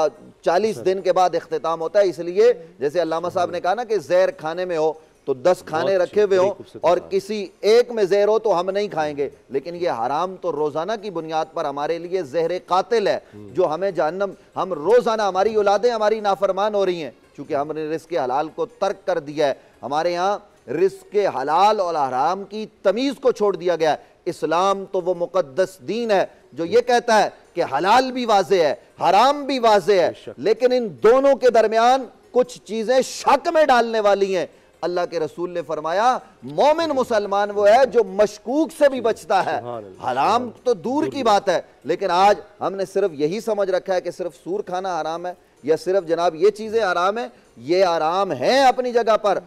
चालीस दिन के बाद अख्ताम होता है इसलिए जैसे अलामा साहब ने कहा ना कि जहर खाने में हो तो दस खाने रखे हुए हो और किसी एक में जहर हो तो हम नहीं खाएंगे लेकिन ये हराम तो रोजाना की बुनियाद पर हमारे लिए जहर कातिल है हम्म। जो हमें जानना हम रोजाना हमारी औलादें हमारी नाफरमान हो रही हैं चूंकि हमने रिस्क हलाल को तर्क कर दिया है हमारे यहाँ रिस्क हलाल और हराम की तमीज़ को छोड़ दिया गया है इस्लाम तो वो मुकदस दीन है जो ये कहता है कि हलाल भी वाज है हराम भी वाज है लेकिन इन दोनों के दरमियान कुछ चीज़ें शक में डालने वाली हैं अल्लाह के रसूल ने फरमाया मोमिन मुसलमान वो है जो मशकूक से भी बचता है हराम तो दूर की बात है लेकिन आज हमने सिर्फ यही समझ रखा है कि सिर्फ सूर खाना हराम है या सिर्फ जनाब ये चीज़ें आराम है ये आराम है अपनी जगह पर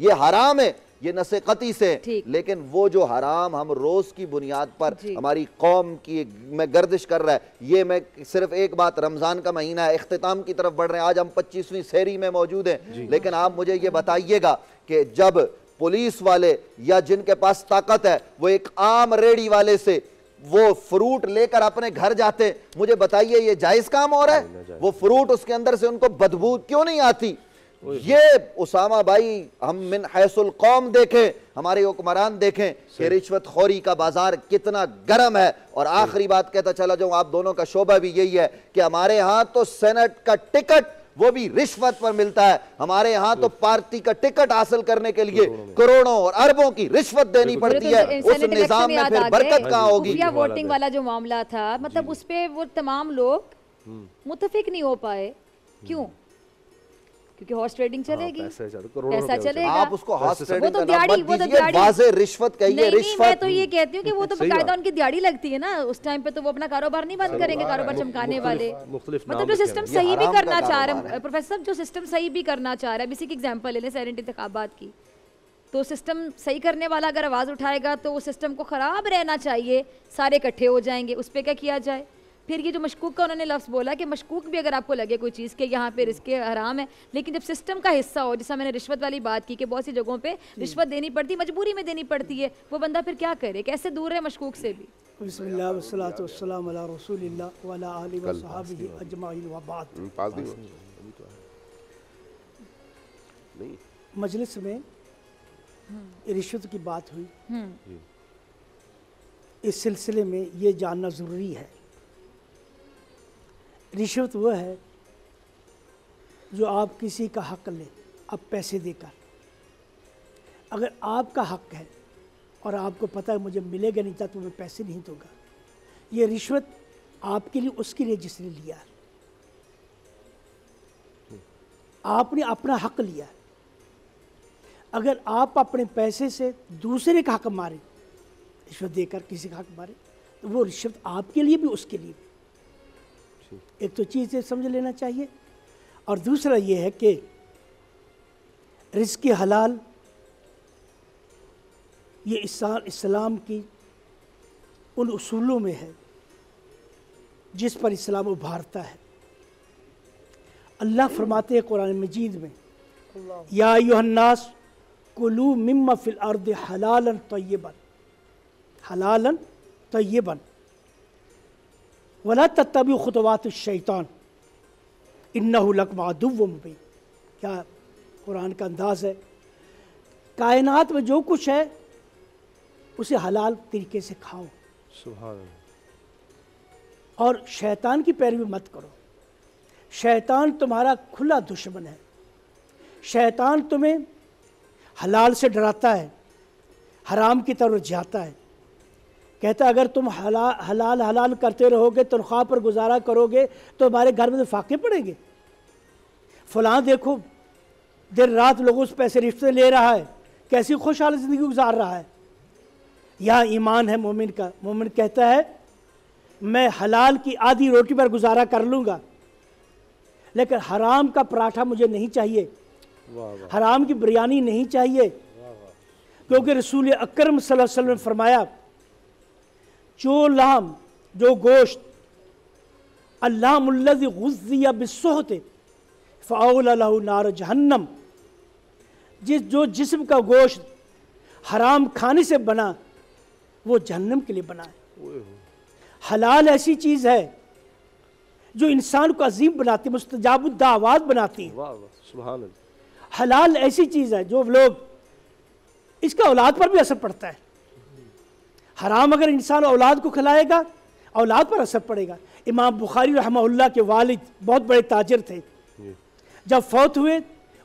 ये हराम है ये नशे कती से लेकिन वो जो हराम हम रोज की बुनियाद पर हमारी कौम की मैं गर्दिश कर रहा है ये मैं सिर्फ एक बात रमजान का महीना है अख्ताम की तरफ बढ़ रहे हैं आज हम पच्चीसवीं शहरी में मौजूद हैं लेकिन आप मुझे ये बताइएगा कि जब पुलिस वाले या जिनके पास ताकत है वो एक आम रेडी वाले से वो फ्रूट लेकर अपने घर जाते मुझे बताइए ये जायज काम हो रहा है वो फ्रूट उसके अंदर से उनको बदबू क्यों नहीं आती ये उसामा भाई हम मिन हैसुल कौम देखें हमारे हुक्मरान देखें कि रिश्वत खोरी का बाजार कितना गर्म है और आखिरी बात कहता चला जाऊं आप दोनों का शोभा भी यही है कि हमारे यहां तो सेनेट का टिकट वो भी रिश्वत पर मिलता है हमारे यहाँ तो पार्टी का टिकट हासिल करने के लिए करोड़ों और अरबों की रिश्वत देनी पड़ती तो है उस निजाम में फिर बरकत कहाँ होगी वोटिंग वाला जो मामला था मतलब उस पर वो तमाम लोग हम्म। मुतफिक नहीं हो पाए हम्म। क्यों क्योंकि हॉर्स हाँ, ट्रेडिंग चलेगी ऐसा चलेगा आप उसको हॉर्स ट्रेडिंग वो तो दिहाड़ी वो तो दिहाड़ी रिश्वत कहिए रिश्वत मैं तो ये कहती हूँ कि वो तो बकायदा उनकी दिहाड़ी लगती है ना उस टाइम पे तो वो अपना कारोबार नहीं बंद करेंगे कारोबार चमकाने वाले मतलब जो सिस्टम सही भी करना चाह रहे हैं प्रोफेसर साहब जो सिस्टम सही भी करना चाह रहे हैं इसी की एग्जाम्पल ले लें सैनिट इंतबात की तो सिस्टम सही करने वाला अगर आवाज़ उठाएगा तो वो सिस्टम को ख़राब रहना चाहिए सारे इकट्ठे हो जाएंगे उस पर क्या किया जाए फिर ये जो मशकूक का उन्होंने लफ्ज़ बोला कि मशकूक भी अगर आपको लगे कोई चीज़ के यहाँ पे इसके हराम है लेकिन जब सिस्टम का हिस्सा हो जैसा मैंने रिश्वत वाली बात की कि बहुत सी जगहों पर रिश्वत देनी पड़ती है मजबूरी में देनी पड़ती है वो बंदा फिर क्या करे कैसे दूर है मशकूक से भी हम्म, तो मजलिस में हम्म। रिश्वत की बात हुई हम्म। इस सिलसिले में ये जानना ज़रूरी है रिश्वत वह है जो आप किसी का हक लें आप पैसे देकर अगर आपका हक है और आपको पता है मुझे मिलेगा नहीं था तो मैं पैसे नहीं दूंगा ये रिश्वत आपके लिए उसके लिए जिसने लिया आपने अपना हक लिया अगर आप अपने पैसे से दूसरे का हक मारे रिश्वत देकर किसी का हक मारे तो वो रिश्वत आपके लिए भी उसके लिए भी एक तो चीज़ ये समझ लेना चाहिए और दूसरा ये है कि रिस्क हलाल ये इस्लाम की उन उसूलों में है जिस पर इस्लाम उभारता है अल्लाह फरमाते हैं कुरान मजीद में या योहन्नास कुलू मिम्मा फिल अर्द हलालन तय्यबन हलालन तय्यबन वला तब खुतवात शैतान इन्नकमादुब मुबीन क्या कुरान का अंदाज है कायनात में जो कुछ है उसे हलाल तरीके से खाओ और शैतान की पैरवी मत करो शैतान तुम्हारा खुला दुश्मन है शैतान तुम्हें हलाल से डराता है हराम की तरफ जाता है कहता अगर तुम हला हलाल हलाल करते रहोगे तनख्वाह पर गुजारा करोगे तो हमारे घर में तो फाके पड़ेंगे फलां देखो देर रात लोगों से पैसे रिश्ते ले रहा है कैसी खुशहाल ज़िंदगी गुजार रहा है यह ईमान है मोमिन का मोमिन कहता है मैं हलाल की आधी रोटी पर गुजारा कर लूँगा लेकिन हराम का पराठा मुझे नहीं चाहिए हराम की बिरयानी नहीं चाहिए क्योंकि रसूल अक्रम सल्लल्लाहु अलैहि वसल्लम ने फरमाया जो लाम जो गोश्त अल्लामज़ गुज़िया बसहत नार जहन्नम जिस जो जिस्म का गोश्त हराम खाने से बना वो जहन्नम के लिए बना है हलाल ऐसी चीज़ है जो इंसान को अजीम बनाती है मुस्तजाबुद्दावाद बनाती है हलाल ऐसी चीज़ है जो लोग इसका औलाद पर भी असर पड़ता है हराम अगर इंसान औलाद को खिलाएगा औलाद पर असर पड़ेगा इमाम बुखारी रहमल्ला के वालिद बहुत बड़े ताजर थे जब फौत हुए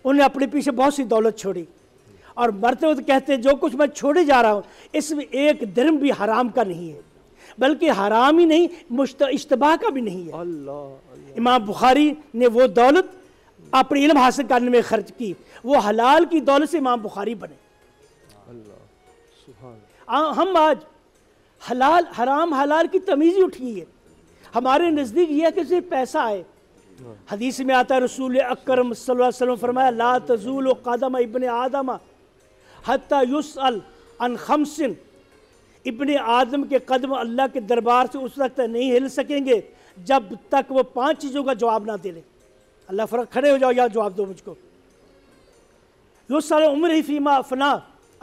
उन्हें अपने पीछे बहुत सी दौलत छोड़ी और मरते वक्त कहते जो कुछ मैं छोड़े जा रहा हूँ इसमें एक धर्म भी हराम का नहीं है बल्कि हराम ही नहीं मुश्त इश्तबा का भी नहीं है अल्लाह इमाम बुखारी ने वो दौलत अपने इलम हासिल करने में खर्च की वो हलाल की दौलत से इमाम बुखारी बने हम आज हलाल हराम हलाल की तमीज़ ही उठी है हमारे नज़दीक यह है कि सिर्फ पैसा आए हदीस में आता है रसूल अक्रम सल्लम फरमाया ला तजूल कदम इबन आदम हती युस अल अन खमसिन इबन आदम के कदम अल्लाह के दरबार से उस वक्त नहीं हिल सकेंगे जब तक वो पांच चीज़ों का जवाब ना दे ले अल्लाह फरक खड़े हो जाओ या जवाब दो मुझको सारे उम्र ही फीमा अफना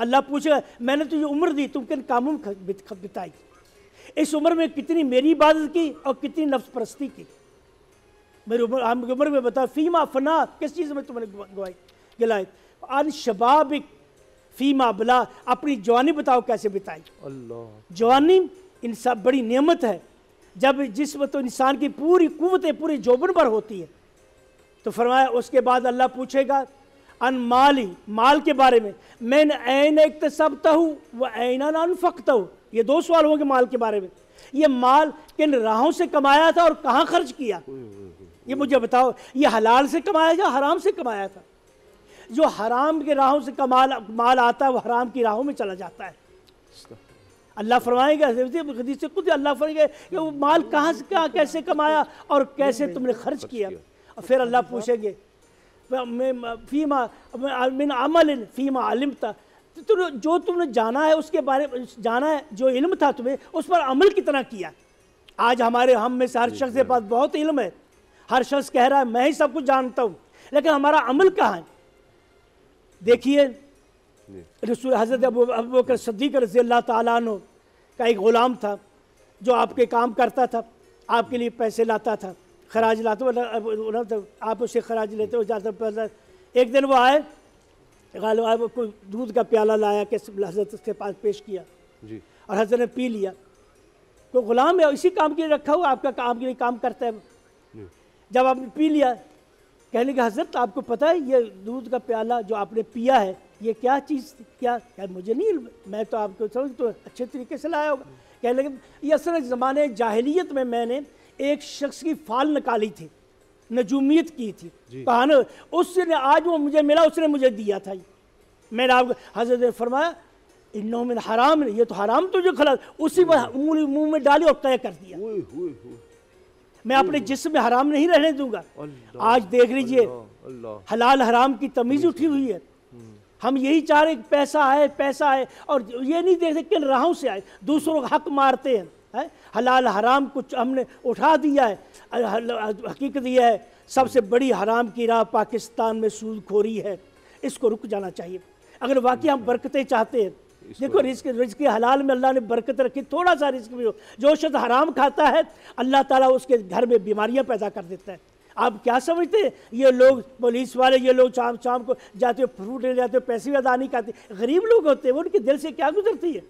अल्लाह पूछेगा मैंने तुझे उम्र दी तुम किन कामों में बिताई इस उम्र में कितनी मेरी इबादत की और कितनी नफ्स परस्ती की मेरी उम्र हम उम्र में बताओ फ़ीमा फना किस चीज़ में तुमने गवाई गिलाए अन शबाबिक फ़ीमा बला अपनी जवानी बताओ कैसे बिताई अल्लाह जवानी इंसान बड़ी नियमत है जब जिस वक्त तो इंसान की पूरी कुतें पूरी जोबन पर होती है तो फरमाया उसके बाद अल्लाह पूछेगा अन माली माल के बारे में मैन ऐन तब तहूँ व ऐना फक्त हो ये दो सवाल होंगे माल के बारे में ये माल किन राहों से कमाया था और कहाँ खर्च किया ये मुझे बताओ ये हलाल से कमाया था हराम से कमाया था जो हराम के राहों से कमाल माल आता है वो हराम की राहों में चला जाता है अल्लाह फरमाएगा हदीस खुद अल्लाह फरमाएगा कि वो माल कहाँ से कहाँ कैसे कमाया और कैसे तुमने खर्च किया और फिर अल्लाह पूछेंगे फ़ीमा मिन अमल फ़ीमा आलिम था तो जो तुमने जाना है उसके बारे में जाना है जो इल्म था तुम्हें उस पर अमल कितना किया आज हमारे हम में से हर शख्स के पास बहुत इल्म है हर शख्स कह रहा है मैं ही सब कुछ जानता हूँ लेकिन हमारा अमल कहाँ है देखिए रसूल हज़रत अबू बकर सद्दीक रजी अल्लाह तु का एक ग़ुलाम था जो आपके काम करता था आपके लिए पैसे लाता था खराज लाते मतलब हो तो आप उससे खराज लेते हो जाते एक दिन वो आए गालिब आए वो कोई दूध का प्याला लाया कि हजरत उसके पास पेश किया जी और हजरत ने पी लिया कोई गुलाम है इसी काम के लिए रखा हुआ आपका काम के लिए काम करता है जब आपने पी लिया कहने की हजरत आपको पता है ये दूध का प्याला जो आपने पिया है ये क्या चीज़ क्या क्या मुझे नहीं मैं तो आपको समझ तो अच्छे तरीके से लाया होगा कहने लगे ये असल ज़माने जाहिलियत में मैंने एक शख्स की फाल निकाली थी नजूमियत की थी कहान उसने आज वो मुझे मिला उसने मुझे दिया था मैंने आपको हजरत ने फरमाया इन्नोमिन हराम ये तो हराम तुझे खिला उसी पर मुंह में डाली और तय कर दिया हुए, हुए, हुए। मैं अपने जिसम में हराम नहीं रहने दूंगा आज देख लीजिए हलाल हराम की तमीज हम्म, उठी हुई है हम्म। हम यही चाह रहे पैसा आए पैसा आए और ये नहीं देख रहे किन राहों से आए दूसरों का हक मारते हैं है हलाल हराम कुछ हमने उठा दिया है हकीकत यह है सबसे बड़ी हराम की राह पाकिस्तान में सूदखोरी है इसको रुक जाना चाहिए अगर वाकई हम बरकतें चाहते हैं देखो रिज रिस्क हलाल में अल्लाह ने बरकत रखी थोड़ा सा रिस्क भी हो जो शद हराम खाता है अल्लाह ताला उसके घर में बीमारियां पैदा कर देता है आप क्या समझते हैं ये लोग पुलिस वाले ये लोग शाम शाम को जाते हो फ्रूट ले जाते हो पैसे भी अदा नहीं करते गरीब लोग होते हैं उनके दिल से क्या गुजरती है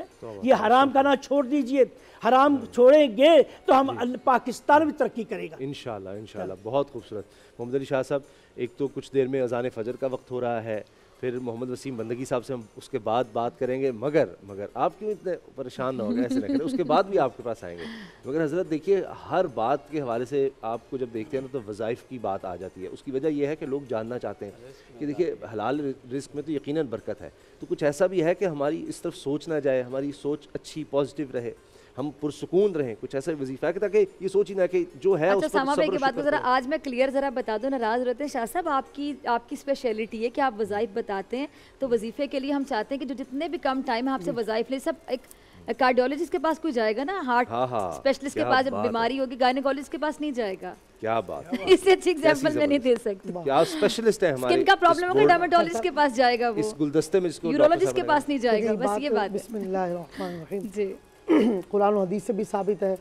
तो ये हराम खाना छोड़ दीजिए हराम हम्म। छोड़ेंगे तो हम पाकिस्तान भी तरक्की करेगा इन इनशाला बहुत खूबसूरत मोहम्मद अली शाह साहब एक तो कुछ देर में अजान फजर का वक्त हो रहा है फिर मोहम्मद वसीम बंदगी साहब से हम उसके बाद बात करेंगे मगर मगर आप क्यों इतने परेशान ना हो गए ऐसे ना करें उसके बाद भी आपके पास आएंगे मगर हज़रत देखिए हर बात के हवाले से आपको जब देखते हैं ना तो वज़ाइफ की बात आ जाती है उसकी वजह यह है कि लोग जानना चाहते हैं कि देखिए हलाल रिस्क में तो यकीन बरकत है तो कुछ ऐसा भी है कि हमारी इस तरफ सोच ना जाए हमारी सोच अच्छी पॉजिटिव रहे हम पुरसकून रहें कुछ ऐसा वजीफा है ताकि ये सोच ही ना कि जो है अच्छा, सामा भाई की जरा आज मैं क्लियर जरा बता दूं नाराज रहते हैं शाह साहब आपकी आपकी स्पेशलिटी है कि आप वज़ाइफ बताते हैं तो वजीफे के लिए हम चाहते हैं कि जो जितने भी कम टाइम है आपसे वज़ाइफ ले सब एक कार्डियोलॉजिस्ट के पास कोई जाएगा ना हार्ट हाँ हाँ, स्पेशलिस्ट के पास बीमारी होगी गायनेकोलॉजिस्ट के पास नहीं जाएगा क्या बात इससे अच्छी एग्जांपल मैं नहीं दे सकती क्या स्पेशलिस्ट है हमारे इनका प्रॉब्लम होगा डर्मेटोलॉजिस्ट के पास जाएगा वो इस गुलदस्ते में इसको यूरोलॉजिस्ट के पास नहीं जाएगा बस ये बात बिस्मिल्लाह जी कुरान हदीस से भी साबित है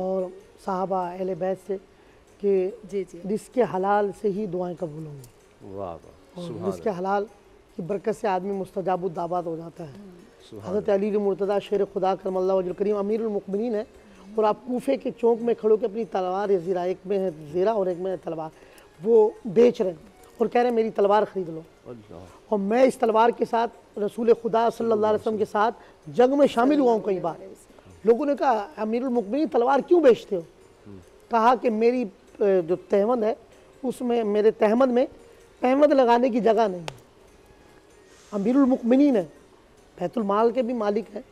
और साहबा अहल बैत से कि जिसके हलाल से ही दुआएं कबूल होंगी जिसके हलाल की बरकत से आदमी दाबाद हो जाता है हम्म। हज़रत अली मुर्तदा शेर खुदा अमीर अमीरमिन है और आप कोफे के चौंक में खड़ो के अपनी तलवार ज़ीरा एक में है ज़ीरा और एक में है तलवार वो बेच रहे हैं और कह रहे हैं मेरी तलवार ख़रीद लो और मैं इस तलवार के साथ रसूल खुदा सल्ला वसम के साथ जंग में शामिल हुआ हूँ कई बार लोगों ने कहा अमीरुल मुकमिन तलवार क्यों बेचते हो कहा कि मेरी जो तहमद है उसमें मेरे तहमद में तहमद लगाने की जगह नहीं है अमीरुल मुकमिन है बैतुलमाल के भी मालिक हैं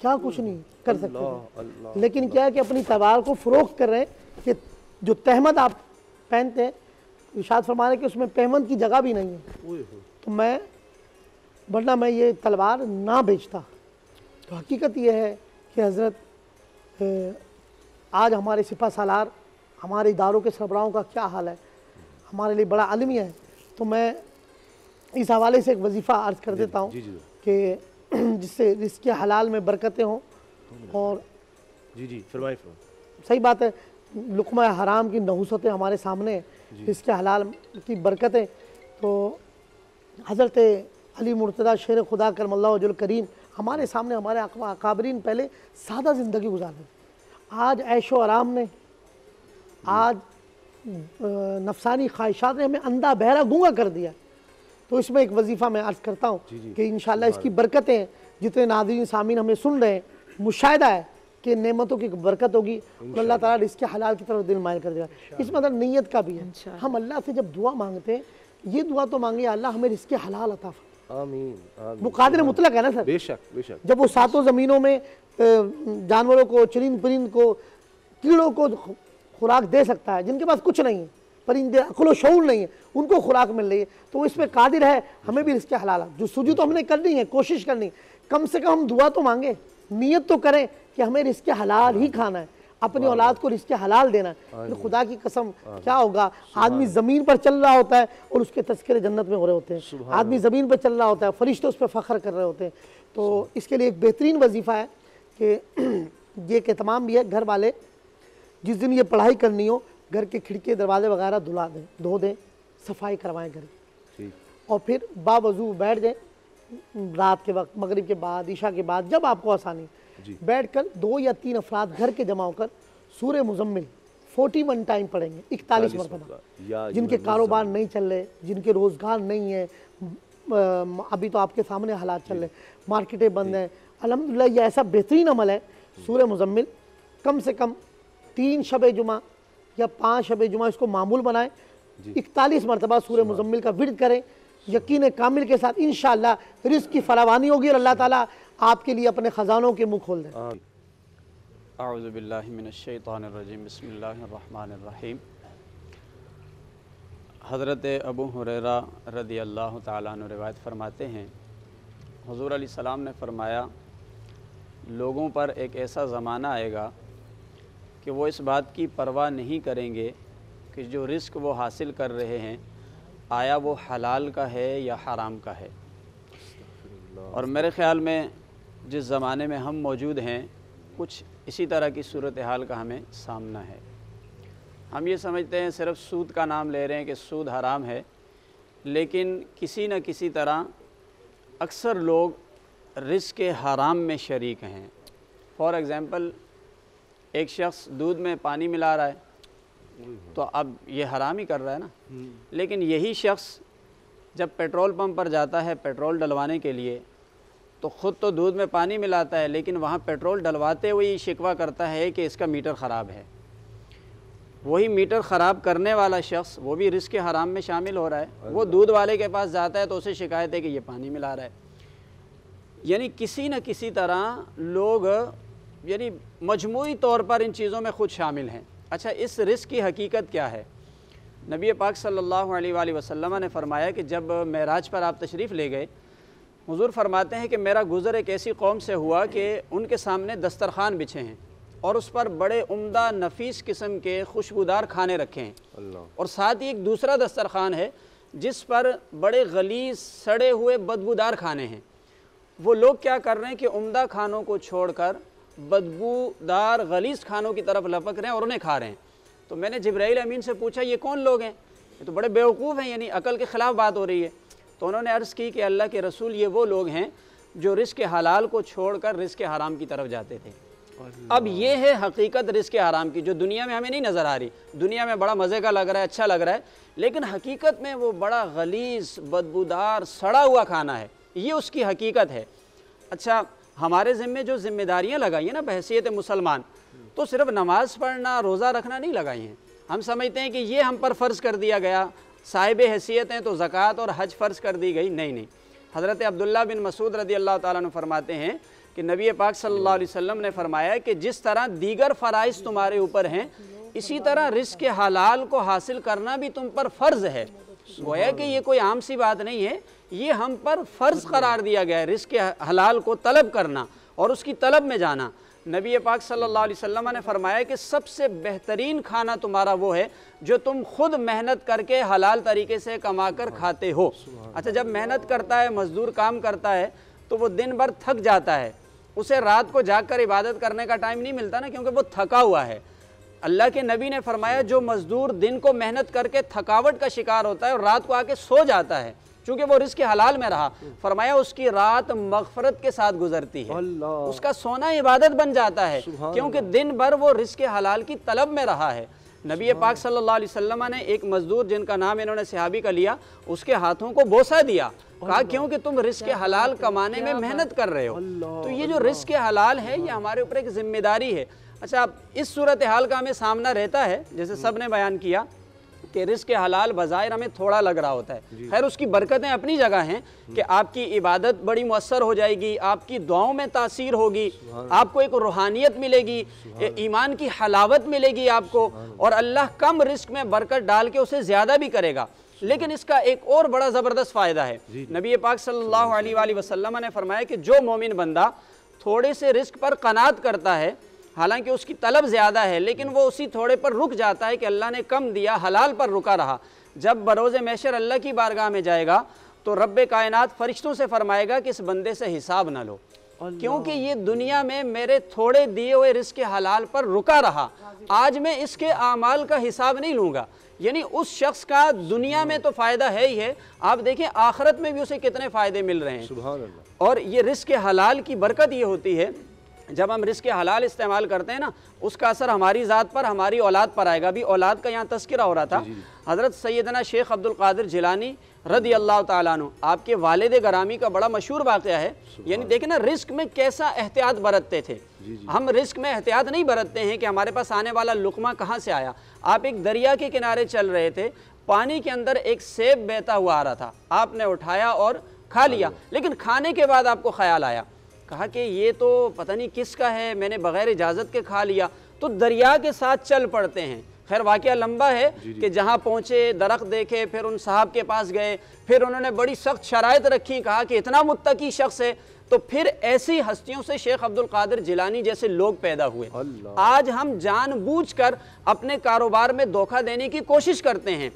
क्या कुछ नहीं कर सकते लेकिन क्या है कि अपनी तलवार को फ़रोख कर रहे हैं कि जो तहमद आप पहनते हैं विशाद फरमा रहे कि उसमें तहमद की जगह भी नहीं है तो मैं वरना मैं ये तलवार ना बेचता तो हकीकत यह है कि हज़रत आज हमारे सिपा सालार हमारे इदारों के सरबराहों का क्या हाल है हमारे लिए बड़ा आलमी है तो मैं इस हवाले से एक वजीफ़ा अर्ज़ कर देता हूँ कि जिससे इसके हलाल में बरकतें हों और जी जी फरमाए सही बात है लुकमा हराम की नहूसतें हमारे सामने इसके हलाल की बरकतें तो हज़रत अली मुर्तदा शेर खुदा करमल्ला करीम हमारे सामने हमारे अकाबरीन पहले सादा ज़िंदगी गुजार थे आज ऐशो आराम ने आज नफसानी ख्वाहिशात ने हमें अंधा बहरा गूंगा कर दिया तो इसमें एक वजीफ़ा मैं अर्ज़ करता हूँ कि इन इसकी बरकतें जितने नादरी सामीन हमें सुन रहे हैं मुशाह है कि नेमतों की बरकत होगी और तो अल्लाह ताला इसके हलाल की तरफ दिल मायल कर देगा इसमें अंदर नीयत का भी है हम अल्लाह से जब दुआ मांगते हैं ये दुआ तो मांगे अल्लाह हमें इसके हलाल अता आमीन वो कादिर मुतलक है ना सर बेशक बेशक जब वो सातों ज़मीनों में जानवरों को चरिंद परिंद को कीड़ों को खुराक दे सकता है जिनके पास कुछ नहीं है परिंदे अखलो शूर नहीं है उनको खुराक मिल रही है तो इस पर कादिर है हमें भी इसके हलाल जो सूझी तो हमने करनी है कोशिश करनी कम से कम हम दुआ तो मांगे नीयत तो करें कि हमें इसके हलाल ही खाना है अपनी औलाद को रिश्ते हलाल देना फिर हाँ खुदा की कसम हाँ क्या होगा आदमी ज़मीन पर चल रहा होता है और उसके तस्करे जन्नत में हो रहे होते हैं आदमी ज़मीन पर चल रहा होता है फरिश्ते उस पर फ़ख्र कर रहे होते हैं तो इसके लिए एक बेहतरीन वजीफ़ा है कि ये एक एहतमाम भी है घर वाले जिस दिन ये पढ़ाई करनी हो घर के खिड़की दरवाजे वगैरह धुला दें धो दें सफाई करवाएं घर और फिर बावजू बैठ जाए रात के वक्त मगरिब के बाद ईशा के बाद जब आपको आसानी बैठ कर दो या तीन अफराद घर के जमा होकर सूर्य मुजम्मिल फोर्टी वन टाइम पढ़ेंगे इकतालीस मरतबा जिनके कारोबार नहीं चल रहे जिनके रोज़गार नहीं है अभी तो आपके सामने हालात चल रहे मार्केटें बंद हैं अलहमदिल्ला ये ऐसा बेहतरीन अमल है सूर्य मुजम्मिल कम से कम तीन शब जुमा या पाँच शब जुमा इसको मामूल बनाएं इकतालीस मरतबा सूर्य मुजम्मिल का विरद करें यकीन कामिल के साथ इन रिस्क की फरावानी होगी और अल्लाह ताला आपके लिए अपने ख़जानों के मुँह खोल दें आउज़बिल्लिमिनशैतरजीम हज़रत अबू हुररा रदी अल्लाह तवायत फ़रमाते हैं हजूर सलाम ने फ़रमाया लोगों पर एक ऐसा ज़माना आएगा कि वो इस बात की परवाह नहीं करेंगे कि जो रिस्क वो हासिल कर रहे हैं आया वो हलाल का है या हराम का है और मेरे ख़्याल में जिस ज़माने में हम मौजूद हैं कुछ इसी तरह की सूरत हाल का हमें सामना है हम ये समझते हैं सिर्फ सूद का नाम ले रहे हैं कि सूद हराम है लेकिन किसी न किसी तरह अक्सर लोग रिस्क के हराम में शरीक हैं फॉर एग्ज़ाम्पल एक शख्स दूध में पानी मिला रहा है तो अब ये हराम ही कर रहा है ना हम्म। लेकिन यही शख्स जब पेट्रोल पंप पर जाता है पेट्रोल डलवाने के लिए तो ख़ुद तो दूध में पानी मिलाता है लेकिन वहाँ पेट्रोल डलवाते हुए शिकवा करता है कि इसका मीटर ख़राब है वही मीटर ख़राब करने वाला शख्स वो भी रिस्क हराम में शामिल हो रहा है वो दूध वाले के पास जाता है तो उसे शिकायत है कि ये पानी मिला रहा है यानी किसी न किसी तरह लोग यानी मजमू तौर पर इन चीज़ों में खुद शामिल हैं अच्छा इस रिस्क की हकीकत क्या है नबी पाक सल्ला अलैहि ने फरमाया कि जब महराज पर आप तशरीफ़ ले गए हुजूर फरमाते हैं कि मेरा गुज़र एक ऐसी कौम से हुआ कि उनके सामने दस्तरखान बिछे हैं और उस पर बड़े उम्दा नफीस किस्म के खुशबूदार खाने रखे हैं और साथ ही एक दूसरा दस्तरखान है जिस पर बड़े गलीज सड़े हुए बदबूदार खाने हैं वो लोग क्या कर रहे हैं कि उम्दा खानों को छोड़कर बदबूदार गलीज खानों की तरफ लपक रहे हैं और उन्हें खा रहे हैं तो मैंने जबराइल अमीन से पूछा ये कौन लोग हैं ये तो बड़े बेवकूफ़ हैं यानी अकल के ख़िलाफ़ बात हो रही है तो उन्होंने अर्ज़ की कि अल्लाह के रसूल ये वो लोग हैं जो रिस्क हलाल को छोड़ कर रिस्क हराम की तरफ जाते थे अब ये है हकीकत रिस्क हराम की जो दुनिया में हमें नहीं नज़र आ रही दुनिया में बड़ा मज़े का लग रहा है अच्छा लग रहा है लेकिन हकीकत में वो बड़ा गलीस बदबूदार सड़ा हुआ खाना है ये उसकी हकीकत है अच्छा हमारे ज़िम्मे जो जिम्मेदारियाँ लगाई हैं ना बहसीत मुसलमान तो सिर्फ नमाज़ पढ़ना रोज़ा रखना नहीं लगाई हैं हम समझते हैं कि ये हम पर फ़र्ज़ कर दिया गया साहिब हैसियत हैं तो ज़क़़त और हज फ़र्ज़ कर दी गई नहीं नहीं हज़रत अब्दुल्ला बिन मसूद रदी अल्लाह तरमाते फरमाते हैं कि नबी पाक सल्ला वसम ने फरमाया कि जिस तरह दीगर फ़रज़ तुम्हारे ऊपर हैं इसी तरह रिस्क के हलाल को हासिल करना भी तुम पर फ़र्ज़ है गोया कि ये कोई आम सी बात नहीं है ये हम पर फ़र्ज़ करार दिया गया है रिस्क हलाल को तलब करना और उसकी तलब में जाना नबी पाक सल्लल्लाहु अलैहि वसल्लम ने फरमाया कि सबसे बेहतरीन खाना तुम्हारा वो है जो तुम खुद मेहनत करके हलाल तरीके से कमा कर खाते हो अच्छा जब मेहनत करता है मज़दूर काम करता है तो वो दिन भर थक जाता है उसे रात को जाकर इबादत करने का टाइम नहीं मिलता ना क्योंकि वो थका हुआ है अल्लाह के नबी ने फरमाया जो मज़दूर दिन को मेहनत करके थकावट का शिकार होता है और रात को आके सो जाता है चूंकि वो रिस्क हलाल में रहा फरमाया उसकी रात मगफरत के साथ गुजरती है उसका सोना इबादत बन जाता है क्योंकि दिन भर वो रिस्क हलाल की तलब में रहा है नबी पाक सल्लल्लाहु अलैहि वसल्लम ने एक मजदूर जिनका नाम इन्होंने सिहाबी का लिया उसके हाथों को बोसा दिया कहा क्योंकि तुम रिस्क हलाल कमाने में मेहनत कर रहे हो तो ये जो रिस्क हलाल है ये हमारे ऊपर एक जिम्मेदारी है अच्छा इस सूरत हाल का हमें सामना रहता है जैसे हम्म। सब ने बयान किया के रिस्क हलाल बाज़ाहिर हमें थोड़ा लग रहा होता है खैर उसकी बरकतें अपनी जगह हैं हम्म। कि आपकी इबादत बड़ी मौसर हो जाएगी आपकी दुआओं में तासीर होगी आपको एक रूहानियत मिलेगी ईमान की हलावत मिलेगी आपको और अल्लाह कम रिस्क में बरकत डाल के उसे ज़्यादा भी करेगा लेकिन इसका एक और बड़ा ज़बरदस्त फ़ायदा है नबी पाक सल्लल्लाहु अलैहि वसल्लम ने फरमाया कि जो मोमिन बंदा थोड़े से रिस्क पर कनात करता है हालांकि उसकी तलब ज़्यादा है लेकिन वो उसी थोड़े पर रुक जाता है कि अल्लाह ने कम दिया हलाल पर रुका रहा जब बरोज़ मैशर अल्लाह की बारगाह में जाएगा तो रब कायनात फरिश्तों से फरमाएगा कि इस बंदे से हिसाब ना लो क्योंकि ये दुनिया में मेरे थोड़े दिए हुए रिस्क के हलाल पर रुका रहा आज मैं इसके अमाल का हिसाब नहीं लूँगा यानी उस शख्स का दुनिया में तो फ़ायदा है ही है आप देखें आखरत में भी उसे कितने फ़ायदे मिल रहे हैं और ये रिस्क हलाल की बरकत ये होती है जब हम रिस्क हलाल इस्तेमाल करते हैं ना उसका असर हमारी ज़ात पर हमारी औलाद पर आएगा अभी औलाद का यहाँ तस्करा हो रहा था हज़रत सैदना शेख अब्दुल कादिर जिलानी रदी अल्लाह तु आपके वालद गरामी का बड़ा मशहूर वाक़ है यानी देखें ना रिस्क में कैसा एहतियात बरतते थे जी जी। हम रिस्क में एहतियात नहीं बरतते हैं कि हमारे पास आने वाला लुकमा कहाँ से आया आप एक दरिया के किनारे चल रहे थे पानी के अंदर एक सेब बहता हुआ आ रहा था आपने उठाया और खा लिया लेकिन खाने के बाद आपको ख्याल आया कहा कि ये तो पता नहीं किसका है मैंने बग़ैर इजाज़त के खा लिया तो दरिया के साथ चल पड़ते हैं खैर वाक़ लंबा है कि जहाँ पहुँचे दरख्त देखे फिर उन साहब के पास गए फिर उन्होंने बड़ी सख्त शरात रखी कहा कि इतना मुतकी शख्स है तो फिर ऐसी हस्तियों से शेख अब्दुल कादिर जिलानी जैसे लोग पैदा हुए आज हम जानबूझकर अपने कारोबार में धोखा देने की कोशिश करते हैं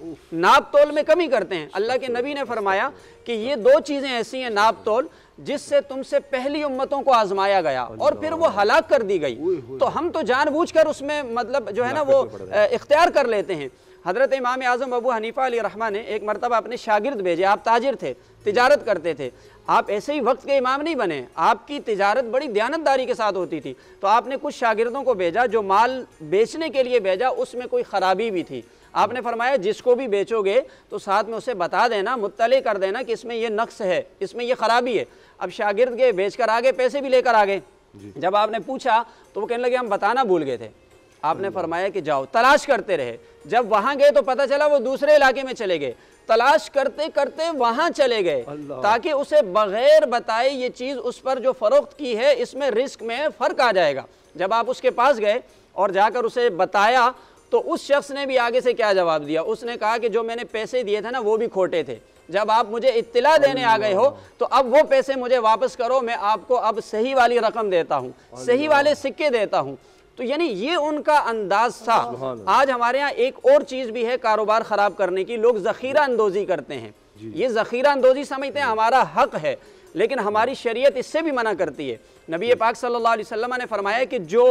नाप तोल में कमी करते हैं अल्लाह के नबी ने फरमाया कि ये दो चीज़ें ऐसी हैं नाप तोल जिससे तुमसे पहली उम्मतों को आजमाया गया और फिर वो हलाक कर दी गई तो हम तो जानबूझकर उसमें मतलब जो है ना वो इख्तियार कर लेते हैं हज़रत इमाम आज़म अबू हनीफ़ा अली रहमा ने एक मरतबा अपने शागिर्द भेजे आप ताजिर थे तिजारत करते थे आप ऐसे ही वक्त के इमाम नहीं बने आपकी तिजारत बड़ी दयानतदारी के साथ होती थी तो आपने कुछ शागिर्दों को भेजा जो माल बेचने के लिए भेजा उसमें कोई ख़राबी भी थी आपने फरमाया जिसको भी बेचोगे तो साथ में उसे बता देना मुतले कर देना कि इसमें ये नक्स है इसमें ये ख़राबी है अब शागिर्द गए बेच कर आगे पैसे भी लेकर आ गए जब आपने पूछा तो वो कहने लगे हम बताना भूल गए थे आपने हम्म। फरमाया कि जाओ तलाश करते रहे जब वहाँ गए तो पता चला वो दूसरे इलाके में चले गए तलाश करते करते वहाँ चले गए ताकि उसे बगैर बताए ये चीज़ उस पर जो फ़रोख्त की है इसमें रिस्क में फ़र्क आ जाएगा जब आप उसके पास गए और जाकर उसे बताया तो उस शख्स ने भी आगे से क्या जवाब दिया उसने कहा कि जो मैंने पैसे दिए थे ना वो भी खोटे थे जब आप मुझे इत्तला देने आ गए हो तो अब वो पैसे मुझे वापस करो मैं आपको अब सही वाली रकम देता हूँ सही वाले सिक्के देता हूँ तो यानी ये उनका अंदाज था आज हमारे यहाँ एक और चीज़ भी है कारोबार ख़राब करने की लोग ज़खीरा अंदोजी करते हैं ये ज़खीरा अंदोजी समझते हैं हमारा हक है लेकिन हमारी शरीयत इससे भी मना करती है नबी पाक सल्लल्लाहु अलैहि वसल्लम ने फरमाया कि जो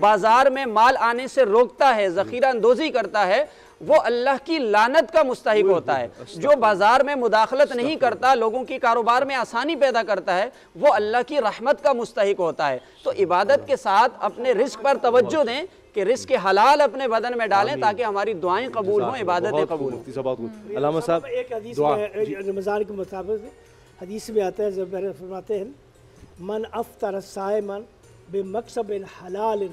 बाज़ार में माल आने से रोकता है ज़ख़ीरा अंदोज़ी करता है वो अल्लाह की लानत का मुस्तक होता है जो बाजार में मुदाखलत नहीं करता लोगों की कारोबार में आसानी पैदा करता है वो अल्लाह की रहमत का मुस्तक होता है तो इबादत के साथ अपने रिस्क पर तवज्जो दें कि रिस्क हलाल अपने बदन में डालें ताकि हमारी दुआएं कबूल हों इबादतें कबूल साहब एक रमज़ान के मुताबिक हदीस में आता है जब फरमाते हैं मन अफ्तर सायमन बेमकसब हलाल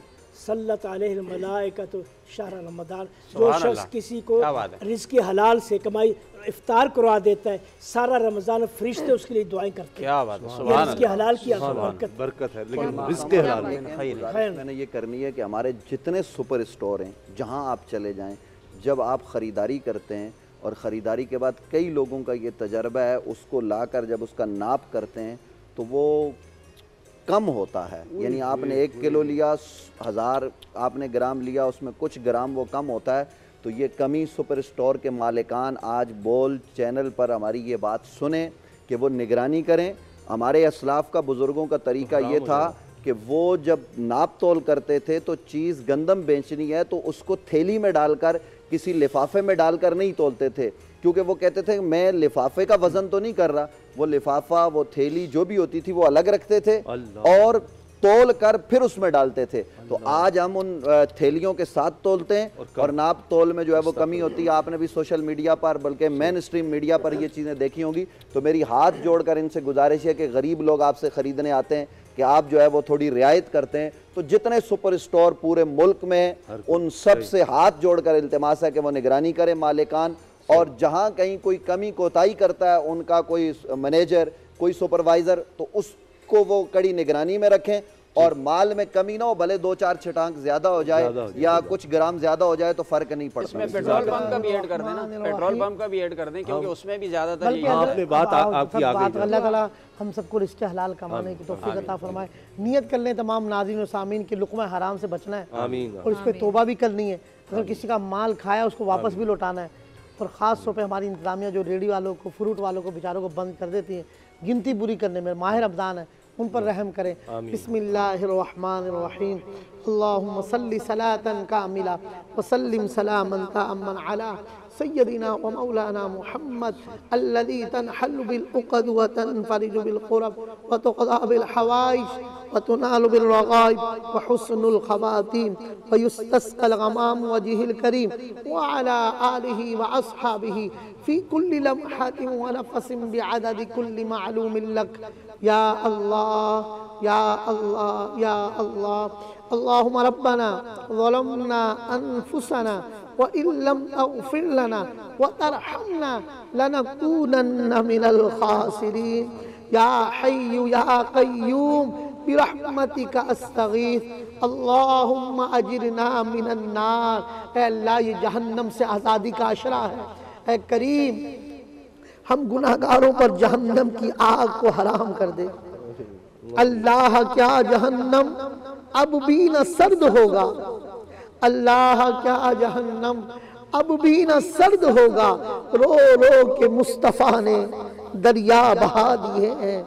सल्लत मलाइकत शाह रमदान जो शख्स किसी को रिस्क हलाल से कमाई इफ्तार करवा देता है सारा रमज़ान फरिश्ते उसके लिए दुआएं करते हैं क्या बात है हलाल की बरकत बरकत है लेकिन रिस्क हलाल मैंने ये करनी है कि हमारे जितने सुपर स्टोर हैं जहाँ आप चले जाएँ जब आप ख़रीदारी करते हैं और ख़रीदारी के बाद कई लोगों का ये तजर्बा है उसको ला कर जब उसका नाप करते हैं तो वो कम होता है यानी आपने एक किलो लिया हज़ार आपने ग्राम लिया उसमें कुछ ग्राम वो कम होता है तो ये कमी सुपर स्टोर के मालिकान आज बोल चैनल पर हमारी ये बात सुने कि वो निगरानी करें हमारे असलाफ का बुज़ुर्गों का तरीका ये था कि वो जब नाप तोल करते थे तो चीज़ गंदम बेचनी है तो उसको थैली में डालकर किसी लिफाफे में डालकर नहीं तोलते थे क्योंकि वो कहते थे मैं लिफाफे का वजन तो नहीं कर रहा वो लिफाफा वो थैली जो भी होती थी वो अलग रखते थे और तोल कर फिर उसमें डालते थे तो आज हम उन थैलियों के साथ तोलते हैं और, और नाप तोल में जो है वो कमी होती है आपने भी सोशल मीडिया पर बल्कि मेन स्ट्रीम मीडिया पर ये चीज़ें देखी होंगी तो मेरी हाथ जोड़कर इनसे गुजारिश है कि गरीब लोग आपसे ख़रीदने आते हैं कि आप जो है वो थोड़ी रियायत करते हैं तो जितने सुपर स्टोर पूरे मुल्क में उन सब से हाथ जोड़कर इल्तमास है कि वो निगरानी करें मालिकान और जहाँ कहीं कोई कमी कोताही करता है उनका कोई मैनेजर कोई सुपरवाइज़र तो उसको वो कड़ी निगरानी में रखें और माल में कमी ना हो भले दो चार छटांक ज्यादा हो जाए या कुछ ग्राम ज्यादा हो जाए तो फर्क नहीं पड़ता इसमें पेट्रोल पंप का भी ऐड कर देना पेट्रोल पंप का भी ऐड कर दें क्योंकि हाँ। उसमें भी ज्यादातर आपने हाँ। बात आपकी आ गई अल्लाह ताला हम सबको रिश्ते हलाल कमाने हाँ। की तोफीक अता फरमाए नियत कर लें तमाम नाजिन और सामीन के लुकमा हराम से बचना है और इस पर तोबा भी करनी है अगर किसी का माल खाया उसको वापस भी लौटाना है और ख़ास तौर पर हमारी इंतज़ामिया जो रेडी वालों को फ्रूट वालों को बेचारों को बंद कर देती हैं गिनती बुरी करने में माहिर रमज़ान है उन पर रहम करें बसमीम अल्लाम सलातन का मिला वसलम सलामन का अमन अला سيدنا ومولانا محمد الذي تنحل بالأقد وتنفرج بالقرب وتقضى بالحوائج وتنال بالرغائب وحسن الخواتيم ويستسقى الغمام وجه الكريم وعلى آله وأصحابه في كل لمحة ونفس بعدد كل معلوم لك يا الله يا الله يا الله اللهم ربنا ظلمنا أنفسنا व इल्लम तगफिर लना व तरहमना लनकूनन मिनल खासिरीन या हय्यु या कय्यूम बिरहमतिका अस्तगीथ अल्लाहुम्मा अजिरना मिनन नार ए अल्लाह ये जहन्नम से आज़ादी का अशरा है ए करीम हम गुनाहगारों पर जहन्नम की आग को हराम कर दे अल्लाह क्या जहन्नम अब भी न सर्द होगा अल्लाह क्या जहन्नम अब भी ना सर्द होगा रो रो के मुस्तफ़ा ने दरिया बहा दिए हैं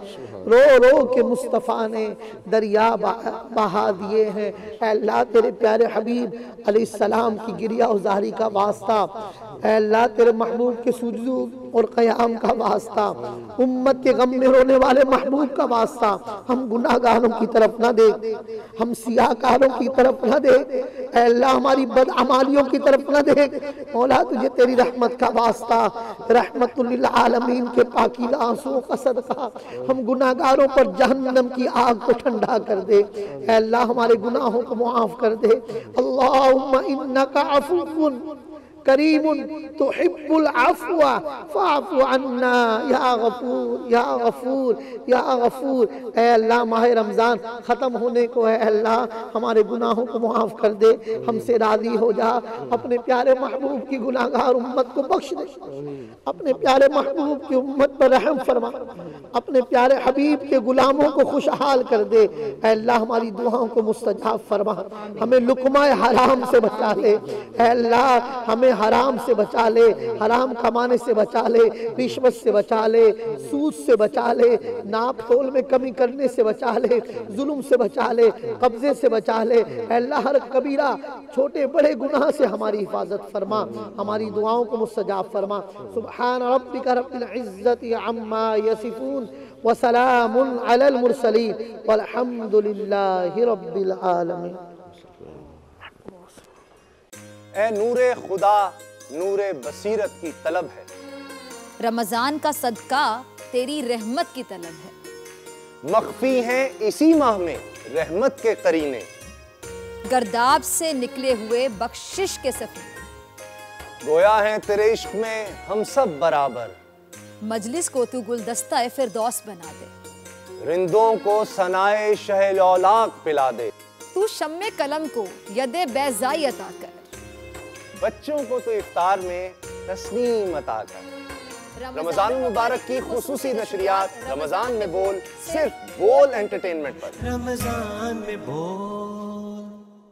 रो रो के मुस्तफ़ा ने दरिया बहा दिए हैं अल्लाह तेरे प्यारे हबीब अलैहिस्सलाम की गिरिया उजारी का वास्ता अल्लाह तेरे महबूब के सुजूद और क़याम का वास्ता उम्मत के गम में रोने वाले महबूब का वास्ता हम गुनागारों की तरफ ना दे हम सियाकारों की तरफ ना दे अल्लाह हमारी बदअमालियों की तरफ ना दे मौला तुझे तेरी रहमत का वास्ता आलमीन के पाकिदा आंसुओं का सदका हम गुनागारों पर जहन्नम की आग को ठंडा कर दे अल्लाह हमारे गुनाहों को माफ़ कर दे अल्लाह इन्ना का करीब तो हिब्बुल अफवा फाफू अन्ना या गफूर या गफूर या गफूर ए अल्लाह माह रमज़ान ख़त्म होने को है अल्लाह हमारे गुनाहों को माफ़ कर दे हमसे राज़ी हो जा अपने प्यारे महबूब की गुनाहगार उम्मत को बख्श दे अपने प्यारे महबूब की उम्मत पर रहम फरमा अपने प्यारे हबीब के ग़ुलामों को खुशहाल कर दे अल्लाह हमारी दुआओं को मुस्तजाब फरमा हमें लुकमा हराम से बचा ले अल्लाह हमें हराम से बचा ले हराम कमाने से बचा ले रिश्वत से बचा ले सूद से बचा ले नाप तोल में कमी करने से बचा ले जुल्म से बचा ले कब्जे से बचा ले अल्लाह हर कबीरा छोटे बड़े गुनाह से हमारी हिफाजत फरमा हमारी दुआओं को मुस्तजाब फरमा सुबह रब्बिक रब्बिल इज्जति अम्मा यसिफून वसलाम अलल मुरसलीन वलहमदुलिल्लाहि रब्बिल आलमीन ए नूर खुदा नूर बसीरत की तलब है रमजान का सदका तेरी रहमत की तलब है मखफी हैं इसी माह में रहमत के करीने गर्दाब से निकले हुए बख्शिश के सफे गोया हैं तेरे इश्क में हम सब बराबर मजलिस को तू गुलदस्ता है फिर दोस्त बना दे रिंदों को सनाए शहल पिला दे तू शम्मे कलम को यदे बेजाई अता कर बच्चों को तो इफ्तार में तस्नीम अता कर रमजान मुबारक की खसूसी नशरियात रमजान में बोल सिर्फ बोल एंटरटेनमेंट पर रमजान में बोल